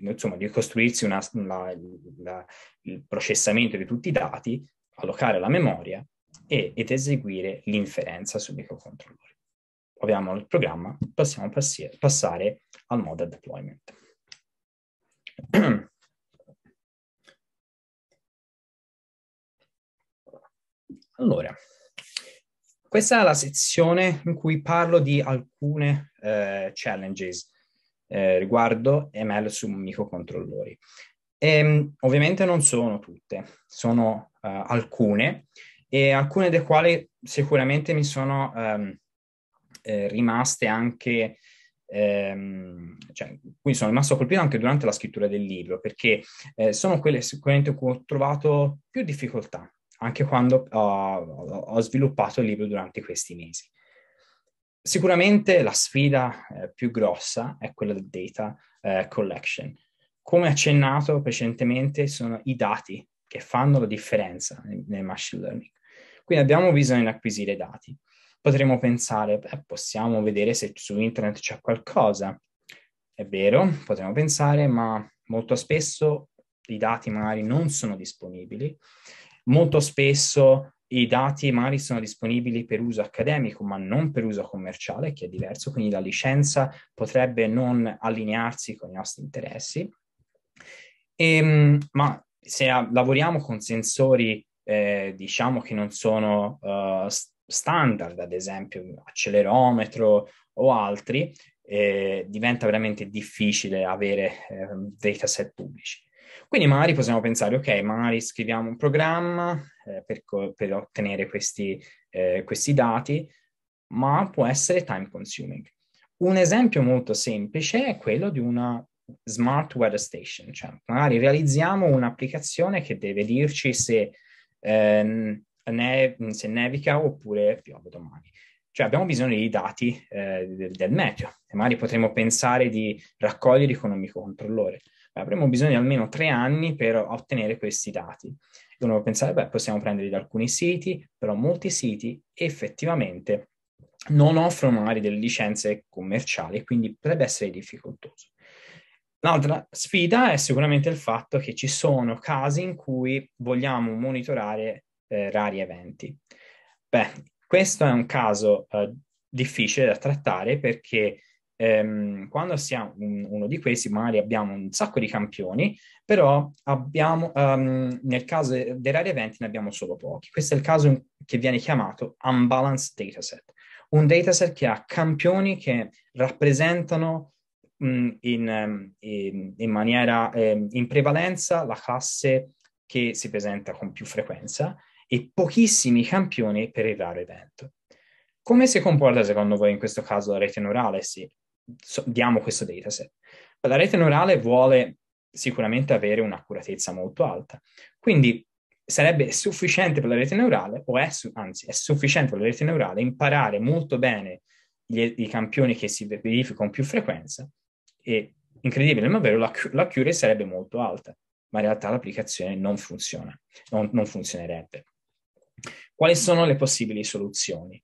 insomma, di costruirsi una, la, la, il processamento di tutti i dati, allocare la memoria e, ed eseguire l'inferenza sul microcontrollore. Abbiamo il programma, possiamo passi- passare al model deployment. Allora, questa è la sezione in cui parlo di alcune eh, challenges eh, riguardo ML su microcontrollori. E, ehm, ovviamente non sono tutte, sono uh, alcune e alcune delle quali sicuramente mi sono um, eh, rimaste anche, ehm, cioè, qui sono rimasto colpito anche durante la scrittura del libro, perché eh, sono quelle sicuramente in cui ho trovato più difficoltà anche quando ho, ho sviluppato il libro durante questi mesi. Sicuramente la sfida eh, più grossa è quella del data eh, collection. Come accennato precedentemente, sono i dati che fanno la differenza nel, nel machine learning. Quindi abbiamo bisogno di acquisire dati. Potremmo pensare, beh, possiamo vedere se su internet c'è qualcosa. È vero, potremmo pensare, ma molto spesso i dati magari non sono disponibili Molto spesso i dati magari sono disponibili per uso accademico, ma non per uso commerciale, che è diverso, quindi la licenza potrebbe non allinearsi con i nostri interessi. E, ehm, ma se lavoriamo con sensori, eh, diciamo che non sono uh, standard, ad esempio accelerometro o altri, eh, diventa veramente difficile avere eh, dataset pubblici. Quindi magari possiamo pensare, ok, magari scriviamo un programma eh, per, co- per, ottenere questi, eh, questi dati, ma può essere time consuming. Un esempio molto semplice è quello di una smart weather station, cioè magari realizziamo un'applicazione che deve dirci se, eh, ne- se nevica oppure piove domani. Cioè abbiamo bisogno di dati eh, del, del meteo, e magari potremmo pensare di raccoglierli con un microcontrollore avremo bisogno di almeno tre anni per ottenere questi dati. Dovremmo pensare, beh, possiamo prenderli da alcuni siti, però molti siti effettivamente non offrono magari delle licenze commerciali, quindi potrebbe essere difficoltoso. L'altra sfida è sicuramente il fatto che ci sono casi in cui vogliamo monitorare eh, rari eventi. Beh, questo è un caso eh, difficile da trattare perché ehm, quando siamo un, uno di questi, magari abbiamo un sacco di campioni, però abbiamo, um, nel caso dei rari eventi ne abbiamo solo pochi. Questo è il caso che viene chiamato unbalanced dataset, un dataset che ha campioni che rappresentano mm, in, ehm, in, in, maniera, eh, in prevalenza la classe che si presenta con più frequenza e pochissimi campioni per il raro evento. Come si comporta secondo voi in questo caso la rete neurale? Sì, so, diamo questo dataset. La rete neurale vuole sicuramente avere un'accuratezza molto alta, quindi sarebbe sufficiente per la rete neurale, o è su, anzi è sufficiente per la rete neurale imparare molto bene gli, i campioni che si verificano con più frequenza e incredibile ma vero la, la cure sarebbe molto alta, ma in realtà l'applicazione non funziona, non, non funzionerebbe. Quali sono le possibili soluzioni?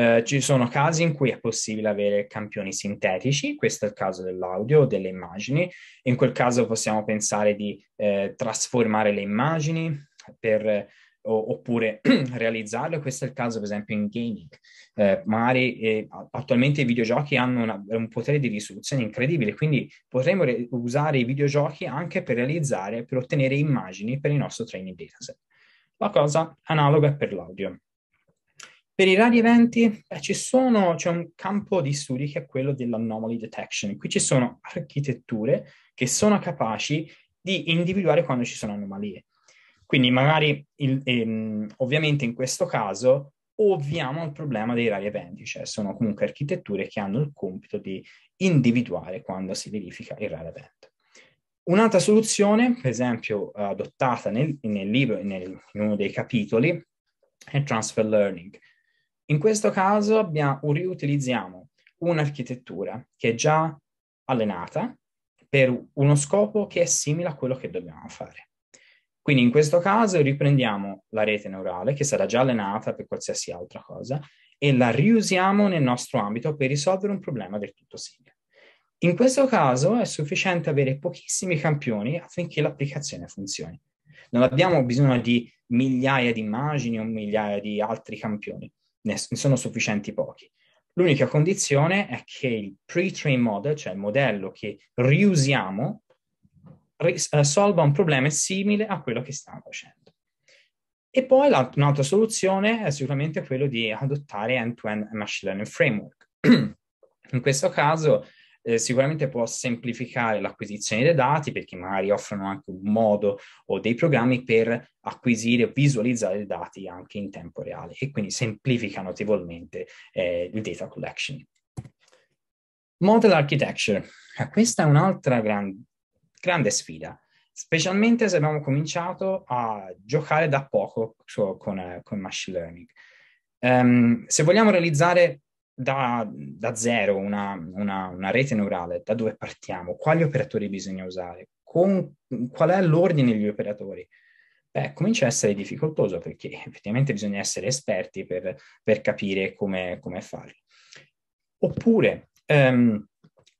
Eh, ci sono casi in cui è possibile avere campioni sintetici, questo è il caso dell'audio, o delle immagini, in quel caso possiamo pensare di eh, trasformare le immagini per oppure realizzarle, Questo è il caso, per esempio, in gaming. Eh, magari eh, attualmente i videogiochi hanno una, un potere di risoluzione incredibile, quindi potremmo re- usare i videogiochi anche per realizzare, per ottenere immagini per il nostro training dataset. La cosa analoga è per l'audio. Per i rari eventi, beh, ci sono, c'è un campo di studi che è quello dell'anomaly detection. Qui ci sono architetture che sono capaci di individuare quando ci sono anomalie. Quindi magari, il, ehm, ovviamente in questo caso, ovviamo il problema dei rari eventi, cioè sono comunque architetture che hanno il compito di individuare quando si verifica il rare evento. Un'altra soluzione, per esempio adottata nel, nel libro, nel, in uno dei capitoli, è transfer learning, in questo caso abbiamo, riutilizziamo un'architettura che è già allenata per uno scopo che è simile a quello che dobbiamo fare. Quindi in questo caso riprendiamo la rete neurale che sarà già allenata per qualsiasi altra cosa e la riusiamo nel nostro ambito per risolvere un problema del tutto simile. In questo caso è sufficiente avere pochissimi campioni affinché l'applicazione funzioni. Non abbiamo bisogno di migliaia di immagini o migliaia di altri campioni ne sono sufficienti pochi. L'unica condizione è che il pre trained model, cioè il modello che riusiamo, risolva eh, un problema simile a quello che stiamo facendo. E poi un'altra soluzione è sicuramente quella di adottare end-to-end machine learning framework. In questo caso eh, sicuramente può semplificare l'acquisizione dei dati perché magari offrono anche un modo o dei programmi per acquisire o visualizzare i dati anche in tempo reale e quindi semplifica notevolmente eh, il data collection. Model architecture. Eh, questa è un'altra gran, grande sfida specialmente se abbiamo cominciato a giocare da poco con, eh, con machine learning. Um, se vogliamo realizzare da, da zero una, una, una, rete neurale, da dove partiamo, quali operatori bisogna usare, con, qual è l'ordine degli operatori, beh, comincia a essere difficoltoso perché effettivamente bisogna essere esperti per, per capire come, come farlo. Oppure, ehm,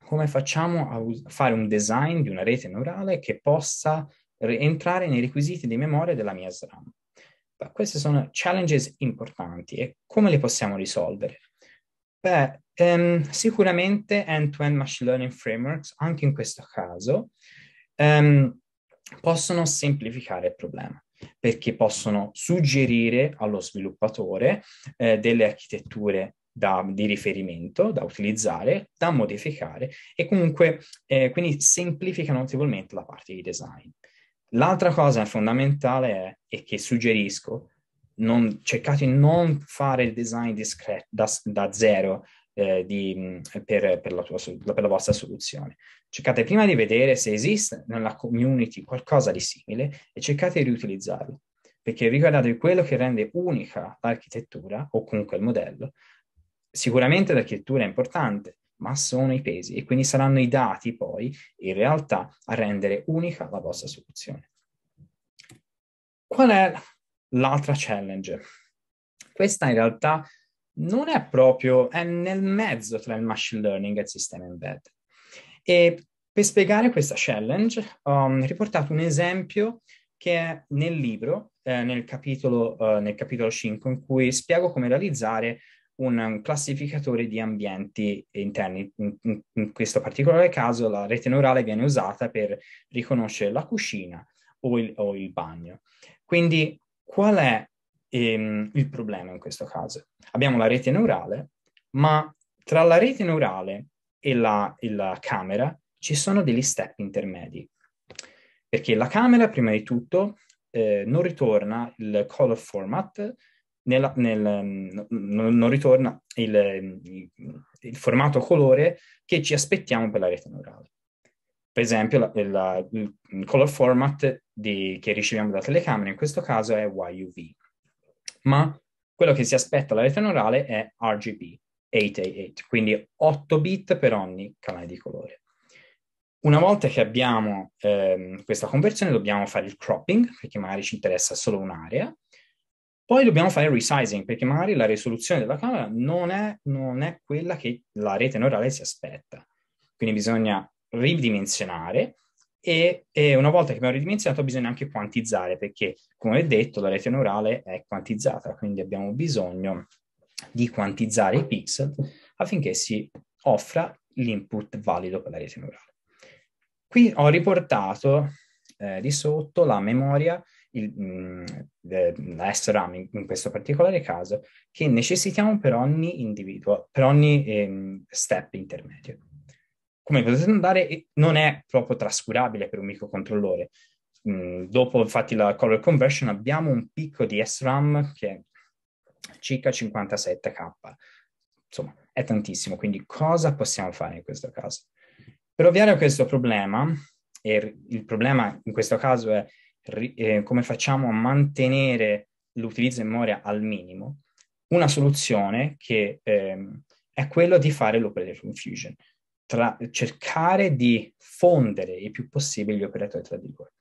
come facciamo a us- fare un design di una rete neurale che possa re- entrare nei requisiti di memoria della mia SRAM? Beh, queste sono challenges importanti e come le possiamo risolvere? Beh, um, sicuramente end-to-end machine learning frameworks, anche in questo caso, um, possono semplificare il problema perché possono suggerire allo sviluppatore eh, delle architetture da, di riferimento da utilizzare, da modificare e comunque eh, quindi semplificano notevolmente la parte di design. L'altra cosa fondamentale è, e che suggerisco non, cercate di non fare il design discreto da, da zero eh, di, mm, per, per, la tua, per, la vostra soluzione. Cercate prima di vedere se esiste nella community qualcosa di simile e cercate di riutilizzarlo, perché ricordate quello che rende unica l'architettura o comunque il modello. Sicuramente l'architettura è importante, ma sono i pesi e quindi saranno i dati poi in realtà a rendere unica la vostra soluzione. Qual è l'altra challenge. Questa in realtà non è proprio, è nel mezzo tra il machine learning e il sistema embedded. E per spiegare questa challenge um, ho riportato un esempio che è nel libro, eh, nel, capitolo, eh, nel, capitolo, 5, in cui spiego come realizzare un classificatore di ambienti interni. In, in, in questo particolare caso la rete neurale viene usata per riconoscere la cucina o il, o il bagno. Quindi Qual è ehm, il problema in questo caso? Abbiamo la rete neurale, ma tra la rete neurale e la, e la camera ci sono degli step intermedi, perché la camera, prima di tutto, eh, non ritorna il color format, nella, nel, no, non ritorna il, il formato colore che ci aspettiamo per la rete neurale. Per esempio, la, la, il color format di, che riceviamo da telecamera in questo caso è YUV, ma quello che si aspetta dalla rete neurale è RGB 888, quindi 8 bit per ogni canale di colore. Una volta che abbiamo ehm, questa conversione dobbiamo fare il cropping, perché magari ci interessa solo un'area, poi dobbiamo fare il resizing, perché magari la risoluzione della camera non è, non è quella che la rete neurale si aspetta. Quindi bisogna ridimensionare e, e, una volta che abbiamo ridimensionato bisogna anche quantizzare perché, come detto, la rete neurale è quantizzata, quindi abbiamo bisogno di quantizzare i pixel affinché si offra l'input valido per la rete neurale. Qui ho riportato eh, di sotto la memoria, il, mh, mm, eh, la SRAM in, in, questo particolare caso, che necessitiamo per ogni individuo, per ogni ehm, step intermedio come potete andare, non è proprio trascurabile per un microcontrollore. Mm, dopo infatti la color conversion abbiamo un picco di SRAM che è circa 57k. Insomma, è tantissimo, quindi cosa possiamo fare in questo caso? Per ovviare a questo problema, e il problema in questo caso è eh, come facciamo a mantenere l'utilizzo in memoria al minimo, una soluzione che eh, è quella di fare l'operator confusion tra, cercare di fondere il più possibile gli operatori tra di loro.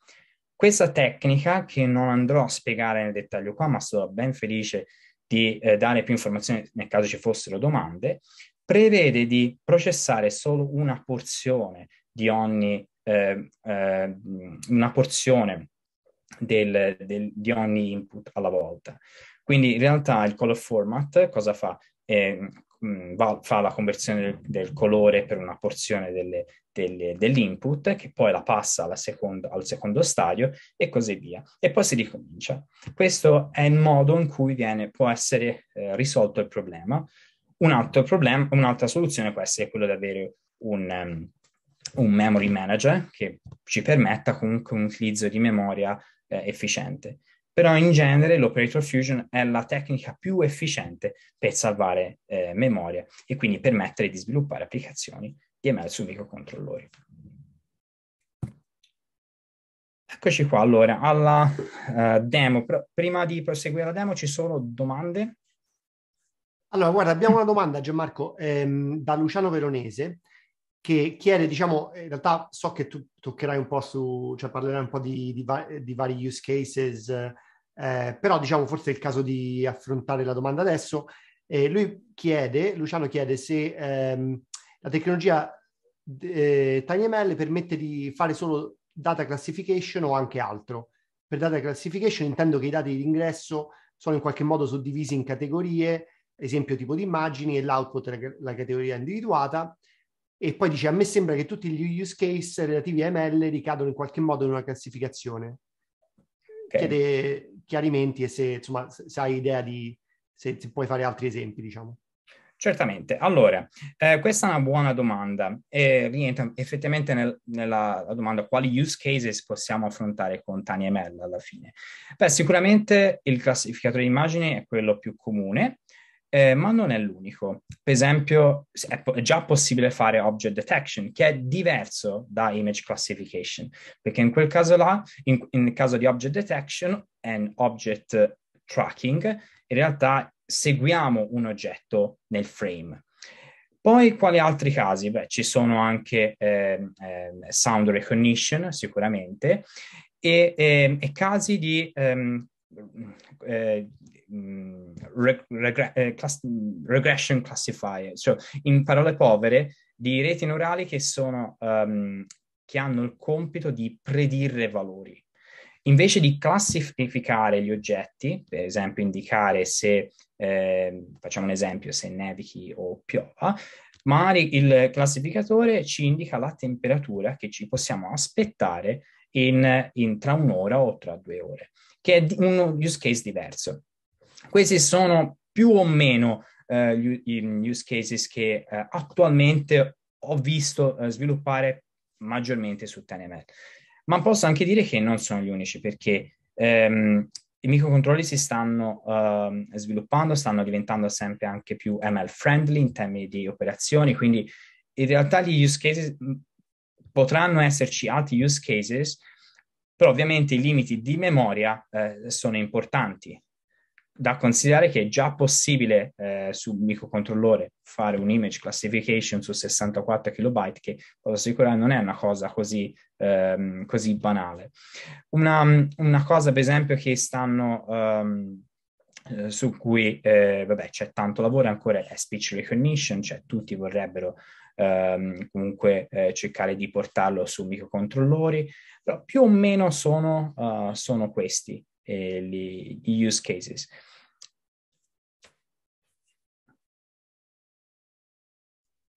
Questa tecnica, che non andrò a spiegare nel dettaglio qua, ma sono ben felice di eh, dare più informazioni nel caso ci fossero domande, prevede di processare solo una porzione di ogni, eh, eh, una porzione del, del, di ogni input alla volta. Quindi in realtà il color format cosa fa? Eh, Mm, va, fa la conversione del, del, colore per una porzione delle, delle, dell'input, che poi la passa secondo, al secondo stadio e così via. E poi si ricomincia. Questo è il modo in cui viene, può essere eh, risolto il problema. Un altro problema. Un'altra soluzione può essere quella di avere un... Um, un memory manager che ci permetta comunque un utilizzo di memoria eh, efficiente però in genere l'operator fusion è la tecnica più efficiente per salvare eh, memoria e quindi permettere di sviluppare applicazioni di ML su microcontrollori. Eccoci qua allora alla uh, demo. Pro prima di proseguire la demo ci sono domande? Allora guarda abbiamo una domanda Gianmarco ehm, da Luciano Veronese che chiede, diciamo, in realtà so che tu toccherai un po' su, cioè parlerai un po' di, di, di vari use cases eh, però diciamo forse è il caso di affrontare la domanda adesso. Eh, lui chiede, Luciano chiede se ehm, la tecnologia eh, TinyML permette di fare solo data classification o anche altro. Per data classification intendo che i dati di ingresso sono in qualche modo suddivisi in categorie, esempio tipo di immagini e l'output è la categoria individuata. E poi dice, a me sembra che tutti gli use case relativi a ML ricadano in qualche modo in una classificazione. Okay. Chiede, chiarimenti e se, insomma, se hai idea di, se, se puoi fare altri esempi, diciamo. Certamente. Allora, eh, questa è una buona domanda e rientra effettivamente nel, nella domanda quali use cases possiamo affrontare con TanyML alla fine. Beh, sicuramente il classificatore di immagini è quello più comune, eh, ma non è l'unico. Per esempio, è, po- è, già possibile fare object detection, che è diverso da image classification, perché in quel caso là, in, in caso di object detection and object tracking, in realtà seguiamo un oggetto nel frame. Poi quali altri casi? Beh, ci sono anche eh, eh, sound recognition sicuramente e, e, ehm, e casi di ehm, eh, reg- reg- eh, class- regression classifier, cioè in parole povere di reti neurali che, sono, um, che hanno il compito di predire valori. Invece di classificare gli oggetti, per esempio indicare se, eh, facciamo un esempio, se nevichi o piova, magari il classificatore ci indica la temperatura che ci possiamo aspettare in, in tra un'ora o tra due ore, che è un use case diverso. Questi sono più o meno eh, gli, use cases che eh, attualmente ho visto eh, sviluppare maggiormente su Tenemet. Ma posso anche dire che non sono gli unici perché ehm, i microcontrolli si stanno uh, sviluppando, stanno diventando sempre anche più ML friendly in termini di operazioni, quindi in realtà gli use cases potranno esserci altri use cases, però ovviamente i limiti di memoria eh, sono importanti da considerare che è già possibile eh, su microcontrollore fare un image classification su 64 kilobyte, che posso assicurare non è una cosa così, ehm, così banale. Una, una, cosa, per esempio, che stanno... Um, su cui eh, vabbè, c'è tanto lavoro ancora è speech recognition, cioè tutti vorrebbero ehm, comunque eh, cercare di portarlo su microcontrollori, però più o meno sono, uh, sono questi eh, gli, gli use cases.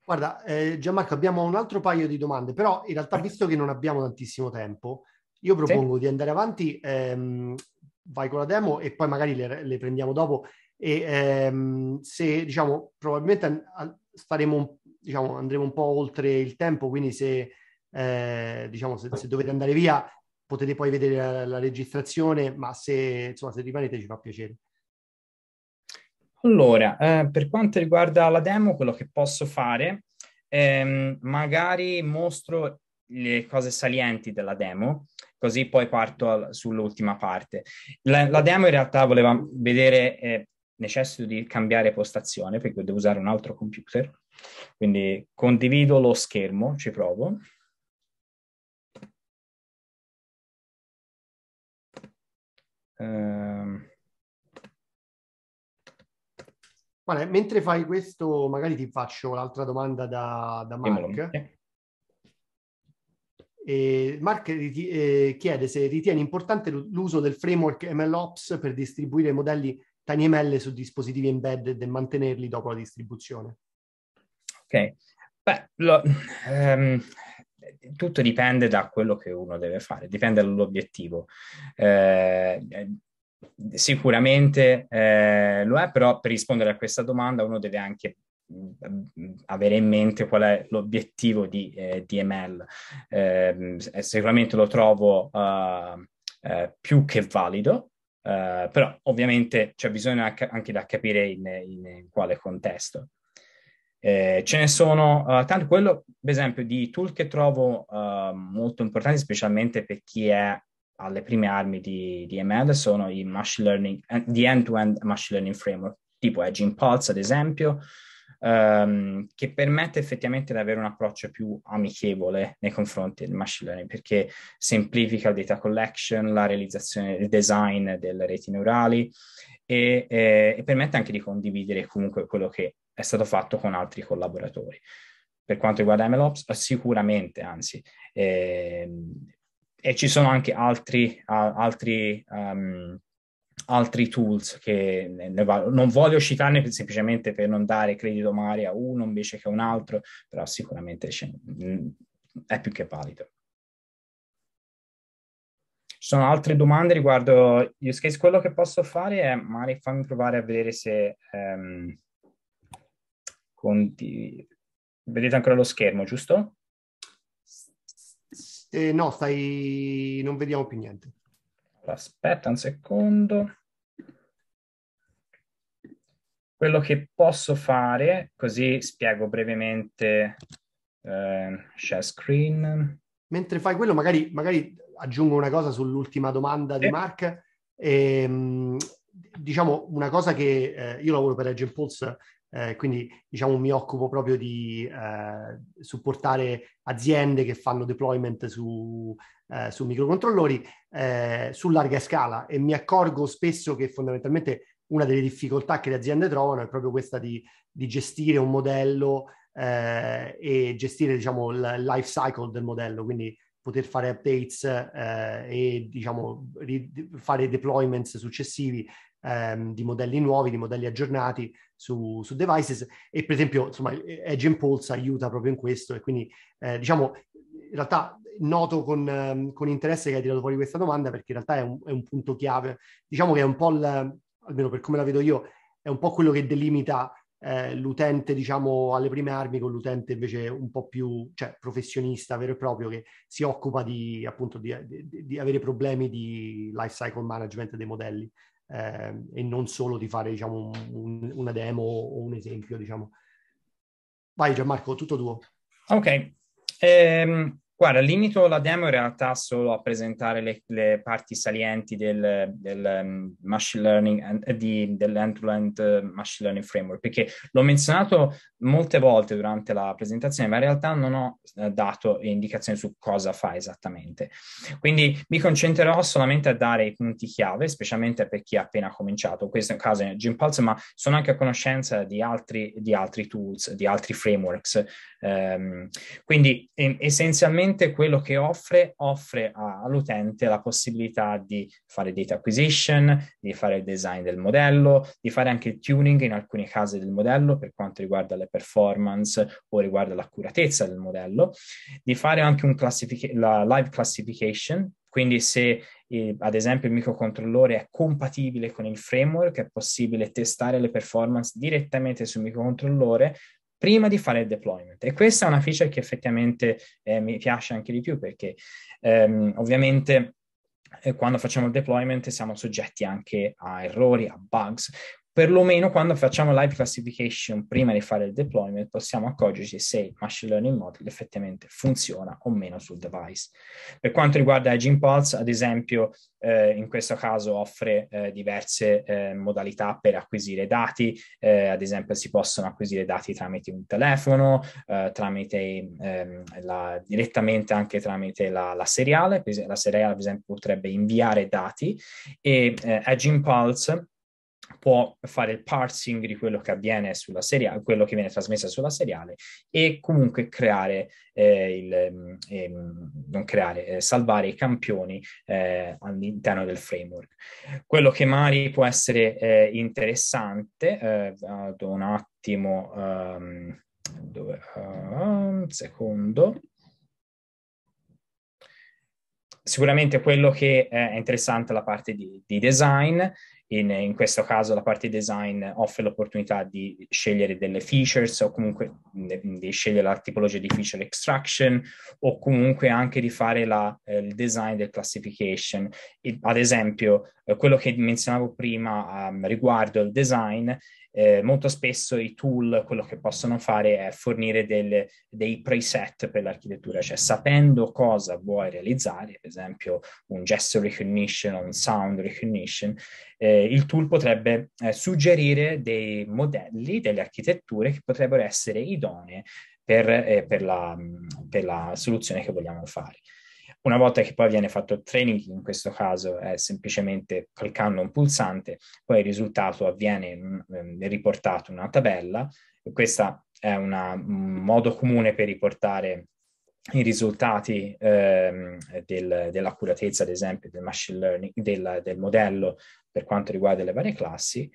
Guarda, eh, Gianmarco, abbiamo un altro paio di domande, però in realtà visto che non abbiamo tantissimo tempo, io propongo sì. di andare avanti, ehm, vai con la demo e poi magari le, le prendiamo dopo e ehm, se diciamo probabilmente faremo, diciamo, andremo un po' oltre il tempo, quindi se, eh, diciamo, se, se dovete andare via potete poi vedere la, la registrazione, ma se, insomma, se rimanete ci fa piacere. Allora, eh, per quanto riguarda la demo, quello che posso fare, ehm, magari mostro le cose salienti della demo, così poi parto al, sull'ultima parte. La, la, demo in realtà voleva vedere, eh, necessito di cambiare postazione perché devo usare un altro computer, quindi condivido lo schermo, ci provo. Ehm. Guarda, mentre fai questo, magari ti faccio l'altra domanda da, da Mark. E Mark riti- eh, chiede se ritiene importante l'uso del framework MLOps per distribuire modelli TinyML su dispositivi embedded e mantenerli dopo la distribuzione. Ok, beh, lo, ehm, tutto dipende da quello che uno deve fare, dipende dall'obiettivo. Eh, eh, sicuramente eh, lo è, però per rispondere a questa domanda uno deve anche avere in mente qual è l'obiettivo di, eh, di ehm, Eh, sicuramente lo trovo uh, uh, più che valido, uh, però ovviamente c'è bisogno anche, anche da capire in, in, in quale contesto. Eh, ce ne sono uh, tanto quello, per esempio, di tool che trovo uh, molto importanti, specialmente per chi è alle prime armi di, di ML, sono i machine learning, eh, di end-to-end machine learning framework, tipo Edge Impulse, ad esempio, um, che permette effettivamente di avere un approccio più amichevole nei confronti del machine learning, perché semplifica il data collection, la realizzazione, il design delle reti neurali e, eh, e permette anche di condividere comunque quello che è stato fatto con altri collaboratori. Per quanto riguarda MLOps, sicuramente, anzi, ehm, e ci sono anche altri, uh, altri, um, altri tools che val- non voglio citarne semplicemente per non dare credito magari a uno invece che a un altro, però sicuramente è più che valido. Ci sono altre domande riguardo use case. Quello che posso fare è magari fammi provare a vedere se... Um, Conti. Vedete ancora lo schermo, giusto? Eh, no, stai... non vediamo più niente. Aspetta un secondo. Quello che posso fare, così spiego brevemente eh, share screen. Mentre fai quello, magari, magari aggiungo una cosa sull'ultima domanda sì. di Mark. E, ehm, diciamo una cosa che eh, io lavoro per Edge Impulse eh, quindi diciamo mi occupo proprio di eh, supportare aziende che fanno deployment su, eh, su microcontrollori eh, su larga scala e mi accorgo spesso che fondamentalmente una delle difficoltà che le aziende trovano è proprio questa di, di gestire un modello eh, e gestire diciamo il life cycle del modello, quindi poter fare updates eh, e diciamo ri- fare deployments successivi ehm, di modelli nuovi, di modelli aggiornati su, su, devices e per esempio insomma Edge Impulse aiuta proprio in questo e quindi eh, diciamo in realtà noto con, ehm, con, interesse che hai tirato fuori questa domanda perché in realtà è un, è un punto chiave, diciamo che è un po' il, almeno per come la vedo io, è un po' quello che delimita eh, l'utente, diciamo, alle prime armi con l'utente invece un po' più cioè, professionista vero e proprio che si occupa di, appunto, di, di, di avere problemi di life cycle management dei modelli eh, e non solo di fare diciamo, un, una demo o un esempio. Diciamo. Vai Gianmarco, tutto tuo. Ok. Ehm, Guarda, limito la demo in realtà solo a presentare le, le parti salienti del, del um, machine learning, eh, di, dell'end-to-end eh, machine learning framework, perché l'ho menzionato molte volte durante la presentazione, ma in realtà non ho eh, dato indicazioni su cosa fa esattamente. Quindi mi concentrerò solamente a dare i punti chiave, specialmente per chi ha appena cominciato. Questo è un caso di eh, Gimpulse, ma sono anche a conoscenza di altri, di altri tools, di altri frameworks. Um, quindi em, essenzialmente sicuramente quello che offre, offre all'utente la possibilità di fare data acquisition, di fare il design del modello, di fare anche il tuning in alcuni casi del modello per quanto riguarda le performance o riguarda l'accuratezza del modello, di fare anche classific- la live classification, quindi se eh, ad esempio il microcontrollore è compatibile con il framework, è possibile testare le performance direttamente sul microcontrollore prima di fare il deployment. E questa è una feature che effettivamente eh, mi piace anche di più perché ehm, ovviamente eh, quando facciamo il deployment siamo soggetti anche a errori, a bugs, perlomeno quando facciamo live classification prima di fare il deployment possiamo accorgerci se il machine learning model effettivamente funziona o meno sul device. Per quanto riguarda Edge Impulse, ad esempio, eh, in questo caso offre eh, diverse eh, modalità per acquisire dati, eh, ad esempio si possono acquisire dati tramite un telefono, eh, tramite, ehm, la, direttamente anche tramite la, la, seriale, la seriale ad esempio potrebbe inviare dati e eh, Edge Impulse può fare il parsing di quello che avviene sulla seriale, quello che viene trasmesso sulla seriale e comunque creare eh, il, eh, non creare, eh, salvare i campioni eh, all'interno del framework. Quello che magari può essere eh, interessante, eh, vado un attimo, um, dove, uh, ehm, un secondo, sicuramente quello che è interessante è la parte di, di design in, in, questo caso la parte design offre l'opportunità di scegliere delle features o comunque di scegliere la tipologia di feature extraction o comunque anche di fare la, eh, il design del classification. E, ad esempio, eh, quello che menzionavo prima eh, riguardo il design eh, molto spesso i tool quello che possono fare è fornire del, dei preset per l'architettura, cioè sapendo cosa vuoi realizzare, per esempio un gesture recognition o un sound recognition, eh, il tool potrebbe eh, suggerire dei modelli, delle architetture che potrebbero essere idonee per, eh, per, la, per la soluzione che vogliamo fare. Una volta che poi viene fatto il training, in questo caso è semplicemente cliccando un pulsante, poi il risultato avviene mm, mm, riportato in una tabella. Questo è un modo comune per riportare i risultati ehm, del, dell'accuratezza, ad esempio, del machine learning, del, del modello per quanto riguarda le varie classi.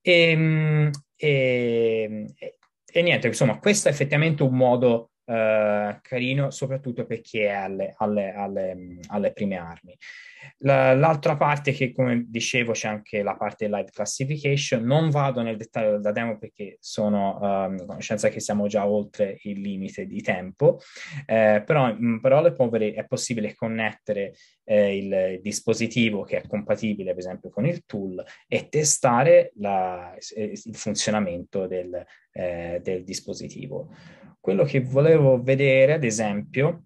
E, ehm, ehm, e, e, niente, insomma, questo è effettivamente un modo eh, carino soprattutto per chi è alle, alle, alle, mm, alle prime armi. l'altra parte che come dicevo c'è anche la parte live classification, non vado nel dettaglio della demo perché sono um, ehm, conoscenza che siamo già oltre il limite di tempo, eh, però in parole povere è possibile connettere eh, il dispositivo che è compatibile per esempio con il tool e testare la, il funzionamento del, eh, del dispositivo. Quello che volevo vedere, ad esempio,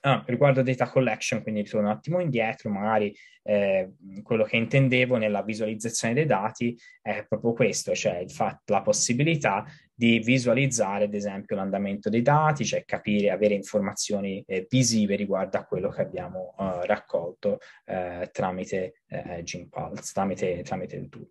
ah, riguardo data collection, quindi ritorno un attimo indietro, magari eh, quello che intendevo nella visualizzazione dei dati è proprio questo, cioè il fatto, la possibilità di visualizzare, ad esempio, l'andamento dei dati, cioè capire, avere informazioni eh, visive riguardo a quello che abbiamo eh, raccolto eh, tramite eh, Gimpulse, tramite, tramite il tool.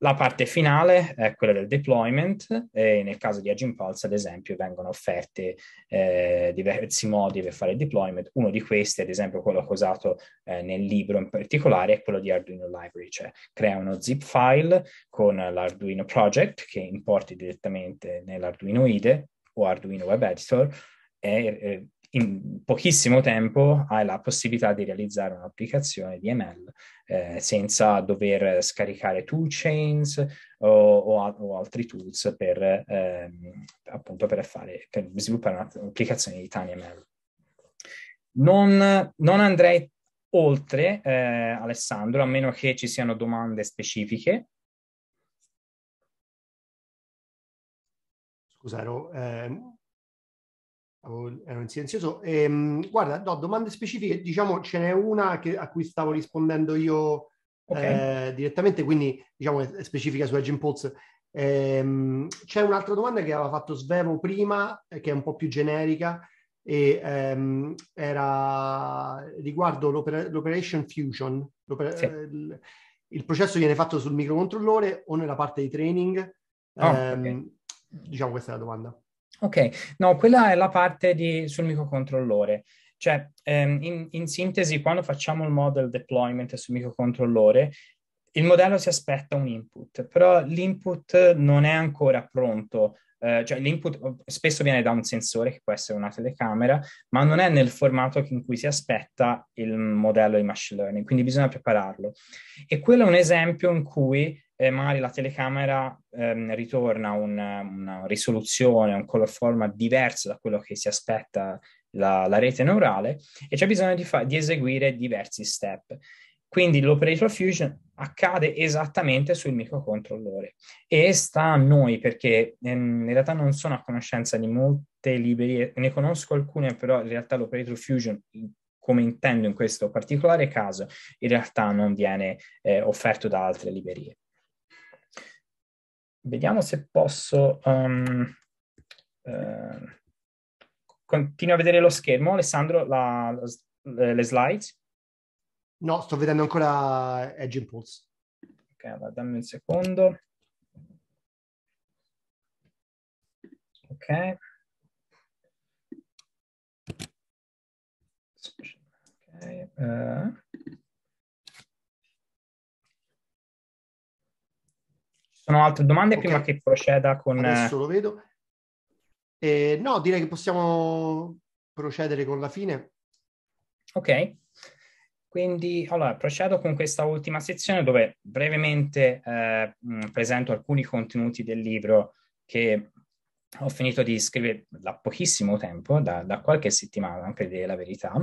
La parte finale è quella del deployment e nel caso di Edge Impulse, ad esempio, vengono offerte eh, diversi modi per fare il deployment. Uno di questi, ad esempio, quello che ho usato eh, nel libro in particolare, è quello di Arduino Library, cioè crea uno zip file con l'Arduino Project che importi direttamente nell'Arduino IDE o Arduino Web Editor e, e eh, in pochissimo tempo hai la possibilità di realizzare un'applicazione di ML eh, senza dover scaricare toolchains o, o, o altri tools per, eh, appunto per, fare, per sviluppare un'applicazione di TinyML. Non, non andrei oltre, eh, Alessandro, a meno che ci siano domande specifiche. Scusa, ero, eh, Oh, ero in silenzioso. Ehm, guarda, no, domande specifiche, diciamo ce n'è una che, a cui stavo rispondendo io okay. eh, direttamente, quindi diciamo è specifica su Agent Pulse. Ehm, c'è un'altra domanda che aveva fatto Svevo prima, eh, che è un po' più generica, e ehm, era riguardo l'oper- l'operation fusion. L'oper- sì. il, eh, il, processo viene fatto sul microcontrollore o nella parte di training? Oh, okay. Diciamo questa è la domanda. Ok, no, quella è la parte di, sul microcontrollore. Cioè, ehm, in, in, sintesi, quando facciamo il model deployment sul microcontrollore, il modello si aspetta un input, però l'input non è ancora pronto eh, cioè l'input spesso viene da un sensore che può essere una telecamera, ma non è nel formato in cui si aspetta il modello di machine learning, quindi bisogna prepararlo. E quello è un esempio in cui eh, magari la telecamera ehm, ritorna un, una risoluzione, un color format diverso da quello che si aspetta la, la rete neurale e c'è bisogno di, fa- di eseguire diversi step. Quindi l'operator fusion accade esattamente sul microcontrollore e sta a noi perché ehm, in realtà non sono a conoscenza di molte librerie, ne conosco alcune però in realtà l'Operator Fusion come intendo in questo particolare caso in realtà non viene eh, offerto da altre librerie. Vediamo se posso... Um, ehm, eh, continuo a vedere lo schermo, Alessandro, la, le slides. No, sto vedendo ancora Edge Impulse. Ok, allora dammi un secondo. Ok. okay. Uh. sono altre domande okay. prima che proceda con... Adesso eh, lo vedo. Eh, no, direi che possiamo procedere con la fine. Ok. Quindi, allora, procedo con questa ultima sezione dove brevemente eh, presento alcuni contenuti del libro che ho finito di scrivere da pochissimo tempo, da, da qualche settimana, per dire la verità,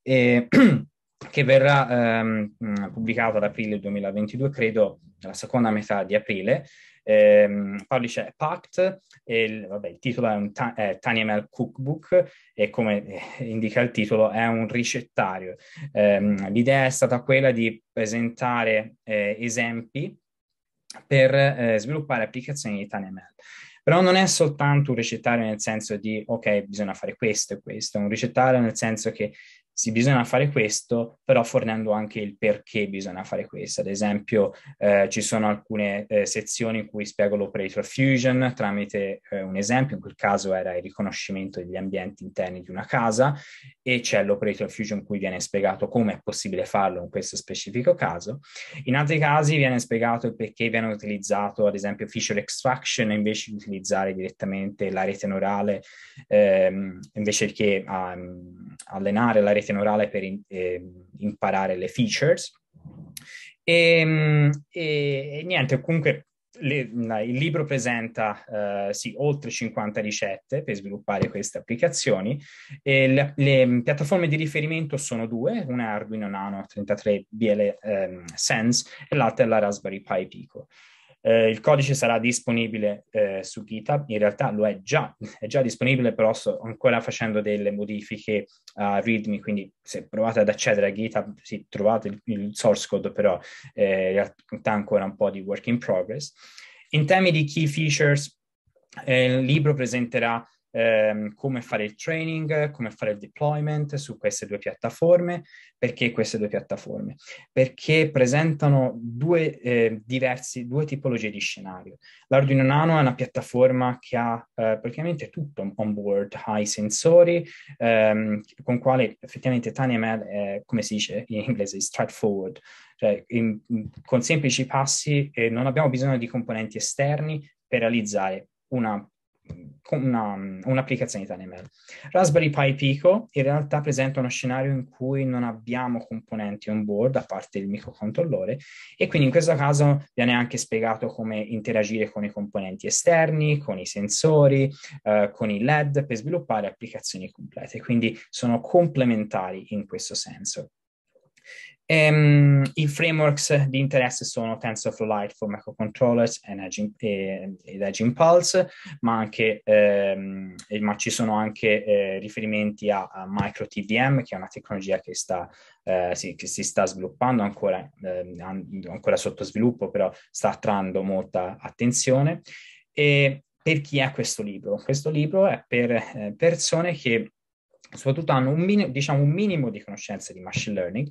e, che verrà ehm, pubblicata ad aprile 2022, credo, nella seconda metà di aprile, ehm, publisher Pact, e il, vabbè, il titolo è un ta- è Taniemel Cookbook e come eh, indica il titolo è un ricettario. Ehm, l'idea è stata quella di presentare eh, esempi per eh, sviluppare applicazioni di Taniemel. Però non è soltanto un ricettario nel senso di ok, bisogna fare questo e questo, è un ricettario nel senso che sì, bisogna fare questo, però fornendo anche il perché bisogna fare questo. Ad esempio, eh, ci sono alcune eh, sezioni in cui spiego l'operator fusion tramite eh, un esempio, in quel caso era il riconoscimento degli ambienti interni di una casa, e c'è l'operator fusion in cui viene spiegato come è possibile farlo in questo specifico caso. In altri casi viene spiegato il perché viene utilizzato, ad esempio, feature extraction invece di utilizzare direttamente la rete neurale, ehm, invece che um, allenare la rete rete neurale per in, eh, imparare le features. E, ehm, e, e niente, comunque le, il libro presenta eh, sì, oltre 50 ricette per sviluppare queste applicazioni. Le, le, piattaforme di riferimento sono due, una è Arduino Nano 33 BL ehm, Sense e l'altra è la Raspberry Pi Pico. Eh, il codice sarà disponibile eh, su GitHub, in realtà lo è già, è già disponibile, però sto ancora facendo delle modifiche a README, quindi se provate ad accedere a GitHub sì, trovate il, il source code, però eh, in realtà ancora un po' di work in progress. In temi di key features, eh, il libro presenterà ehm, come fare il training, come fare il deployment su queste due piattaforme. Perché queste due piattaforme? Perché presentano due, eh, diversi, due tipologie di scenario. L'Arduino Nano è una piattaforma che ha eh, praticamente tutto on board, ha i sensori ehm, con quali effettivamente TinyML è, come si dice in inglese, straightforward, cioè in, con semplici passi eh, non abbiamo bisogno di componenti esterni per realizzare una una, un'applicazione di Tanemail. Raspberry Pi Pico in realtà presenta uno scenario in cui non abbiamo componenti on board a parte il microcontrollore e quindi in questo caso viene anche spiegato come interagire con i componenti esterni, con i sensori, eh, con i LED per sviluppare applicazioni complete. Quindi sono complementari in questo senso. Um, I frameworks di interesse sono TensorFlow Lite for Microcontrollers Edge, e, eh, ed Edge Impulse, ma, anche, um, ma ci sono anche eh, riferimenti a, a MicroTVM, che è una tecnologia che, sta, eh, si, che si, sta sviluppando ancora, eh, ancora sotto sviluppo, però sta attrando molta attenzione. E per chi è questo libro? Questo libro è per eh, persone che soprattutto hanno un, min- diciamo, un minimo di conoscenze di machine learning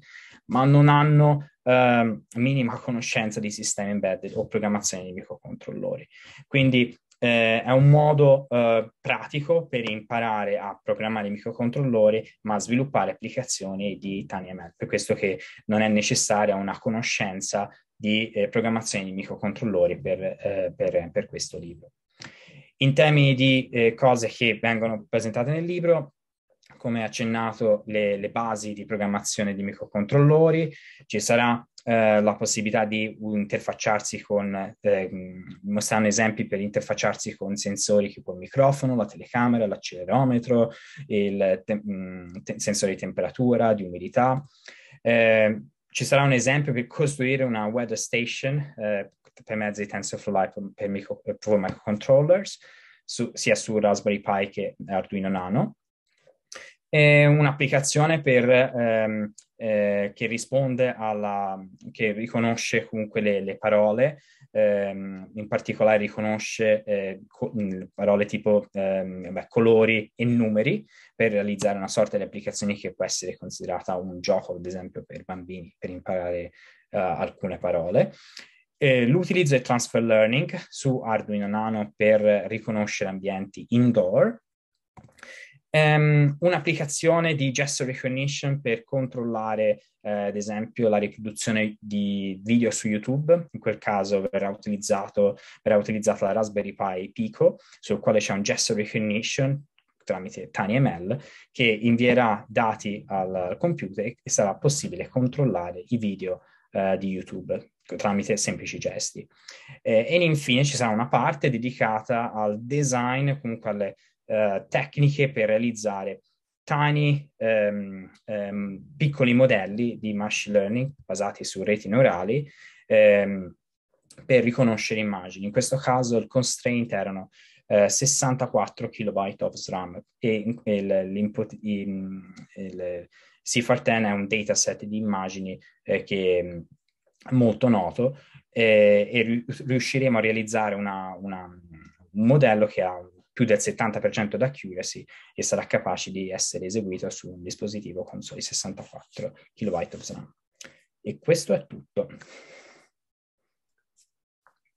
ma non hanno eh, minima conoscenza di sistemi embedded o programmazione di microcontrollori. Quindi eh, è un modo eh, pratico per imparare a programmare i microcontrollori, ma a sviluppare applicazioni di TinyML. Per questo che non è necessaria una conoscenza di eh, programmazione di microcontrollori per, eh, per, per questo libro. In termini di eh, cose che vengono presentate nel libro, come accennato, le, le, basi di programmazione di microcontrollori, ci sarà eh, la possibilità di interfacciarsi con, eh, mm, mostrando esempi per interfacciarsi con sensori tipo il microfono, la telecamera, l'accelerometro, il te- mh, mm, te- sensore di temperatura, di umidità. Eh, ci sarà un esempio per costruire una weather station eh, per mezzo di TensorFlow per, micro, per microcontrollers, su, sia su Raspberry Pi che Arduino Nano. È un'applicazione per, ehm, eh, che risponde alla, che riconosce comunque le, le parole, ehm, in particolare riconosce eh, co- mm, parole tipo ehm, beh, colori e numeri per realizzare una sorta di applicazione che può essere considerata un gioco, ad esempio, per bambini, per imparare eh, alcune parole. Eh, l'utilizzo è transfer learning su Arduino Nano per riconoscere ambienti indoor Um, un'applicazione di gesture recognition per controllare, eh, ad esempio, la riproduzione di video su YouTube. In quel caso verrà, verrà utilizzata la Raspberry Pi Pico, sul quale c'è un gesture recognition tramite TinyML che invierà dati al computer e sarà possibile controllare i video eh, di YouTube tramite semplici gesti. Eh, e infine ci sarà una parte dedicata al design, comunque alle eh, tecniche per realizzare tiny, ehm, ehm, piccoli modelli di machine learning basati su reti neurali ehm, per riconoscere immagini. In questo caso il constraint erano eh, 64 kilobyte of SRAM e, e l'input, il, il CIFAR-10 è un dataset di immagini eh, che è molto noto eh, e riusciremo a realizzare una, una, un modello che ha più del 70% d'accuracy e sarà capace di essere eseguito su un dispositivo con soli 64 KB of SRAM. E questo è tutto.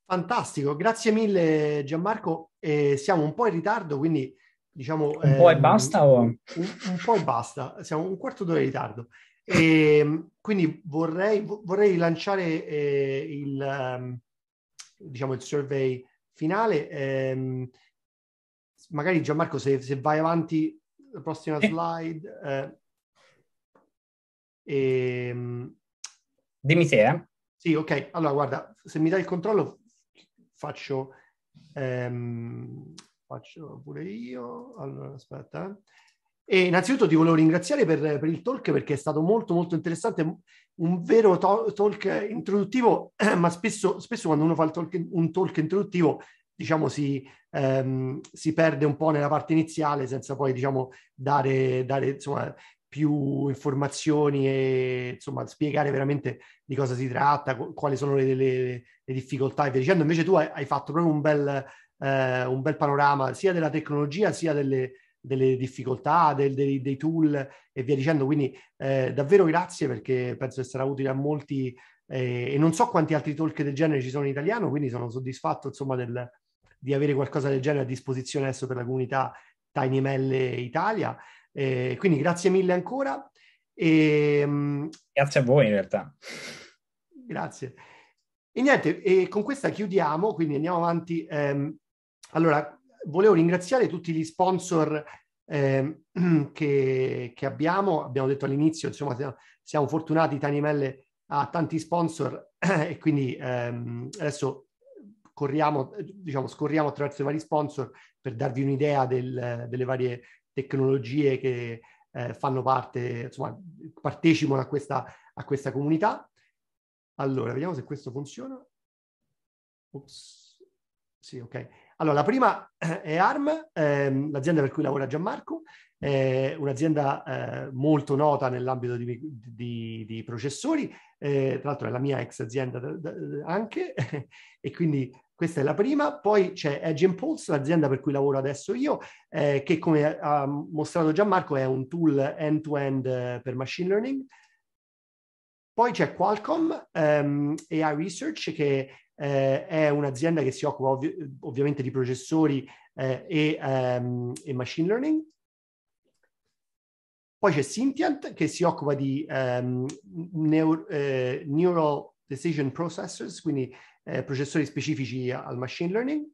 Fantastico, grazie mille Gianmarco. Eh, siamo un po' in ritardo, quindi diciamo... Un po' ehm, e basta o... Un, un, po' e basta, siamo un quarto d'ora in ritardo. E, ehm, quindi vorrei, vorrei lanciare eh, il, ehm, diciamo, il survey finale. Ehm, magari Gianmarco se, se, vai avanti la prossima slide. Eh, e, ehm, Dimmi se, Eh. Sì, ok. Allora, guarda, se mi dai il controllo faccio, ehm, faccio pure io. Allora, aspetta. Eh. E innanzitutto ti volevo ringraziare per, per, il talk perché è stato molto molto interessante, un vero to- talk introduttivo, ma spesso, spesso, quando uno fa talk, un talk introduttivo diciamo, si, ehm, si, perde un po' nella parte iniziale senza poi diciamo, dare, dare insomma, più informazioni e insomma, spiegare veramente di cosa si tratta, quali sono le, le, le difficoltà e via dicendo. Invece tu hai, hai fatto proprio un bel, eh, un bel, panorama sia della tecnologia sia delle, delle difficoltà, del, dei, dei, tool e via dicendo. Quindi eh, davvero grazie perché penso che sarà utile a molti eh, e non so quanti altri talk del genere ci sono in italiano, quindi sono soddisfatto insomma del, di avere qualcosa del genere a disposizione adesso per la comunità Tiny TinyML Italia. Eh, quindi grazie mille ancora. E, ehm, grazie a voi in realtà. Grazie. E niente, e con questa chiudiamo, quindi andiamo avanti. Eh, allora, volevo ringraziare tutti gli sponsor eh, che, che, abbiamo. Abbiamo detto all'inizio, insomma, siamo, siamo fortunati, Tanimelle ha tanti sponsor e quindi ehm, adesso corriamo, diciamo, scorriamo attraverso i vari sponsor per darvi un'idea del, delle varie tecnologie che eh, fanno parte, insomma, partecipano a questa, a questa comunità. Allora, vediamo se questo funziona. Ops. Sì, ok. Allora, la prima eh, è ARM, ehm, l'azienda per cui lavora Gianmarco, è un'azienda eh, molto nota nell'ambito di, di, di processori, eh, tra l'altro è la mia ex azienda da, da, anche, e quindi questa è la prima, poi c'è Edge Impulse, l'azienda per cui lavoro adesso io, eh, che come ha mostrato Gianmarco è un tool end-to-end eh, per machine learning. Poi c'è Qualcomm ehm, AI Research, che eh, è un'azienda che si occupa ovvi- ovviamente di processori eh, e, ehm, e machine learning. Poi c'è Syntiant che si occupa di um, ehm, neur- eh, Neural Decision Processors, quindi eh, processori specifici al machine learning.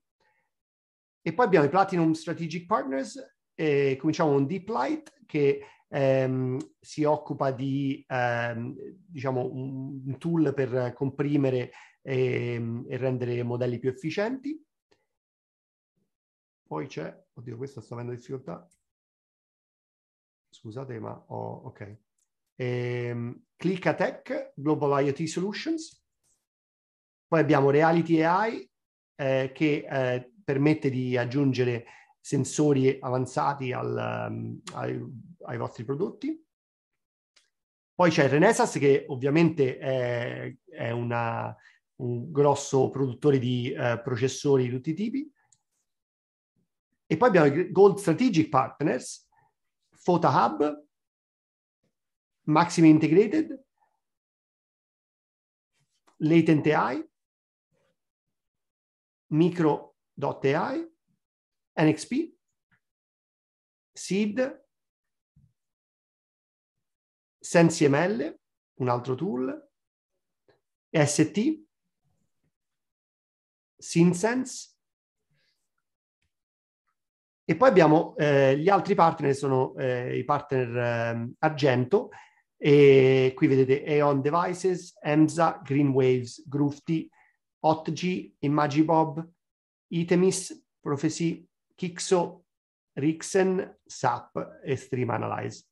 E poi abbiamo i Platinum Strategic Partners, eh, cominciamo con DeepLight che ehm, si occupa di ehm, diciamo un tool per comprimere ehm, e rendere modelli più efficienti. Poi c'è, oddio questa sto avendo difficoltà, scusate ma ho, ok. Ehm, Clickatech, Global IoT Solutions, poi abbiamo Reality AI eh, che eh, permette di aggiungere sensori avanzati al, um, ai, ai, vostri prodotti. Poi c'è Renesas che ovviamente è, è una, un grosso produttore di eh, processori di tutti i tipi. E poi abbiamo i Gold Strategic Partners, PhotoHub, Maxim Integrated, Latent AI Micro.ai, NXP, Seed, SensiML, un altro tool, ST, Synsense, e poi abbiamo eh, gli altri partner, sono eh, i partner eh, Argento, e qui vedete Aeon Devices, EMSA, Greenwaves, Grufti, Otgi, Imagibob, Itemis, Prophecy, Kixo, Rixen, SAP e Stream Analyze.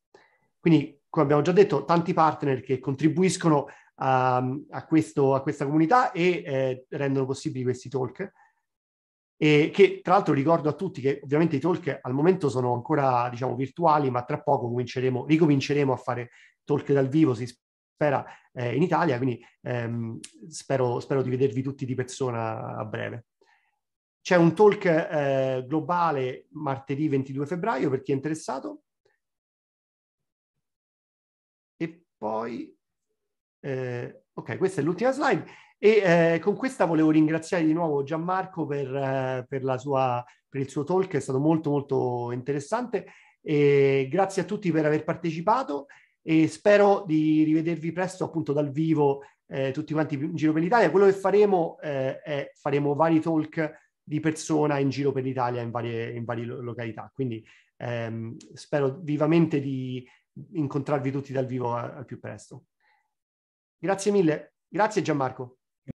Quindi, come abbiamo già detto, tanti partner che contribuiscono a, ehm, a, questo, a questa comunità e eh, rendono possibili questi talk. E che tra l'altro ricordo a tutti che ovviamente i talk al momento sono ancora diciamo virtuali, ma tra poco ricominceremo a fare talk dal vivo, si spera eh, in Italia, quindi ehm, spero, spero, di vedervi tutti di persona a breve. C'è un talk eh, globale martedì 22 febbraio per chi è interessato. E poi, eh, ok, questa è l'ultima slide. E eh, con questa volevo ringraziare di nuovo Gianmarco per, eh, per, sua, per, il suo talk, è stato molto molto interessante. E grazie a tutti per aver partecipato e spero di rivedervi presto appunto dal vivo eh, tutti quanti in giro per l'Italia. Quello che faremo eh, è faremo vari talk di persona in giro per l'Italia in varie, in varie località, quindi ehm, spero vivamente di incontrarvi tutti dal vivo al più presto. Grazie mille, grazie Gianmarco.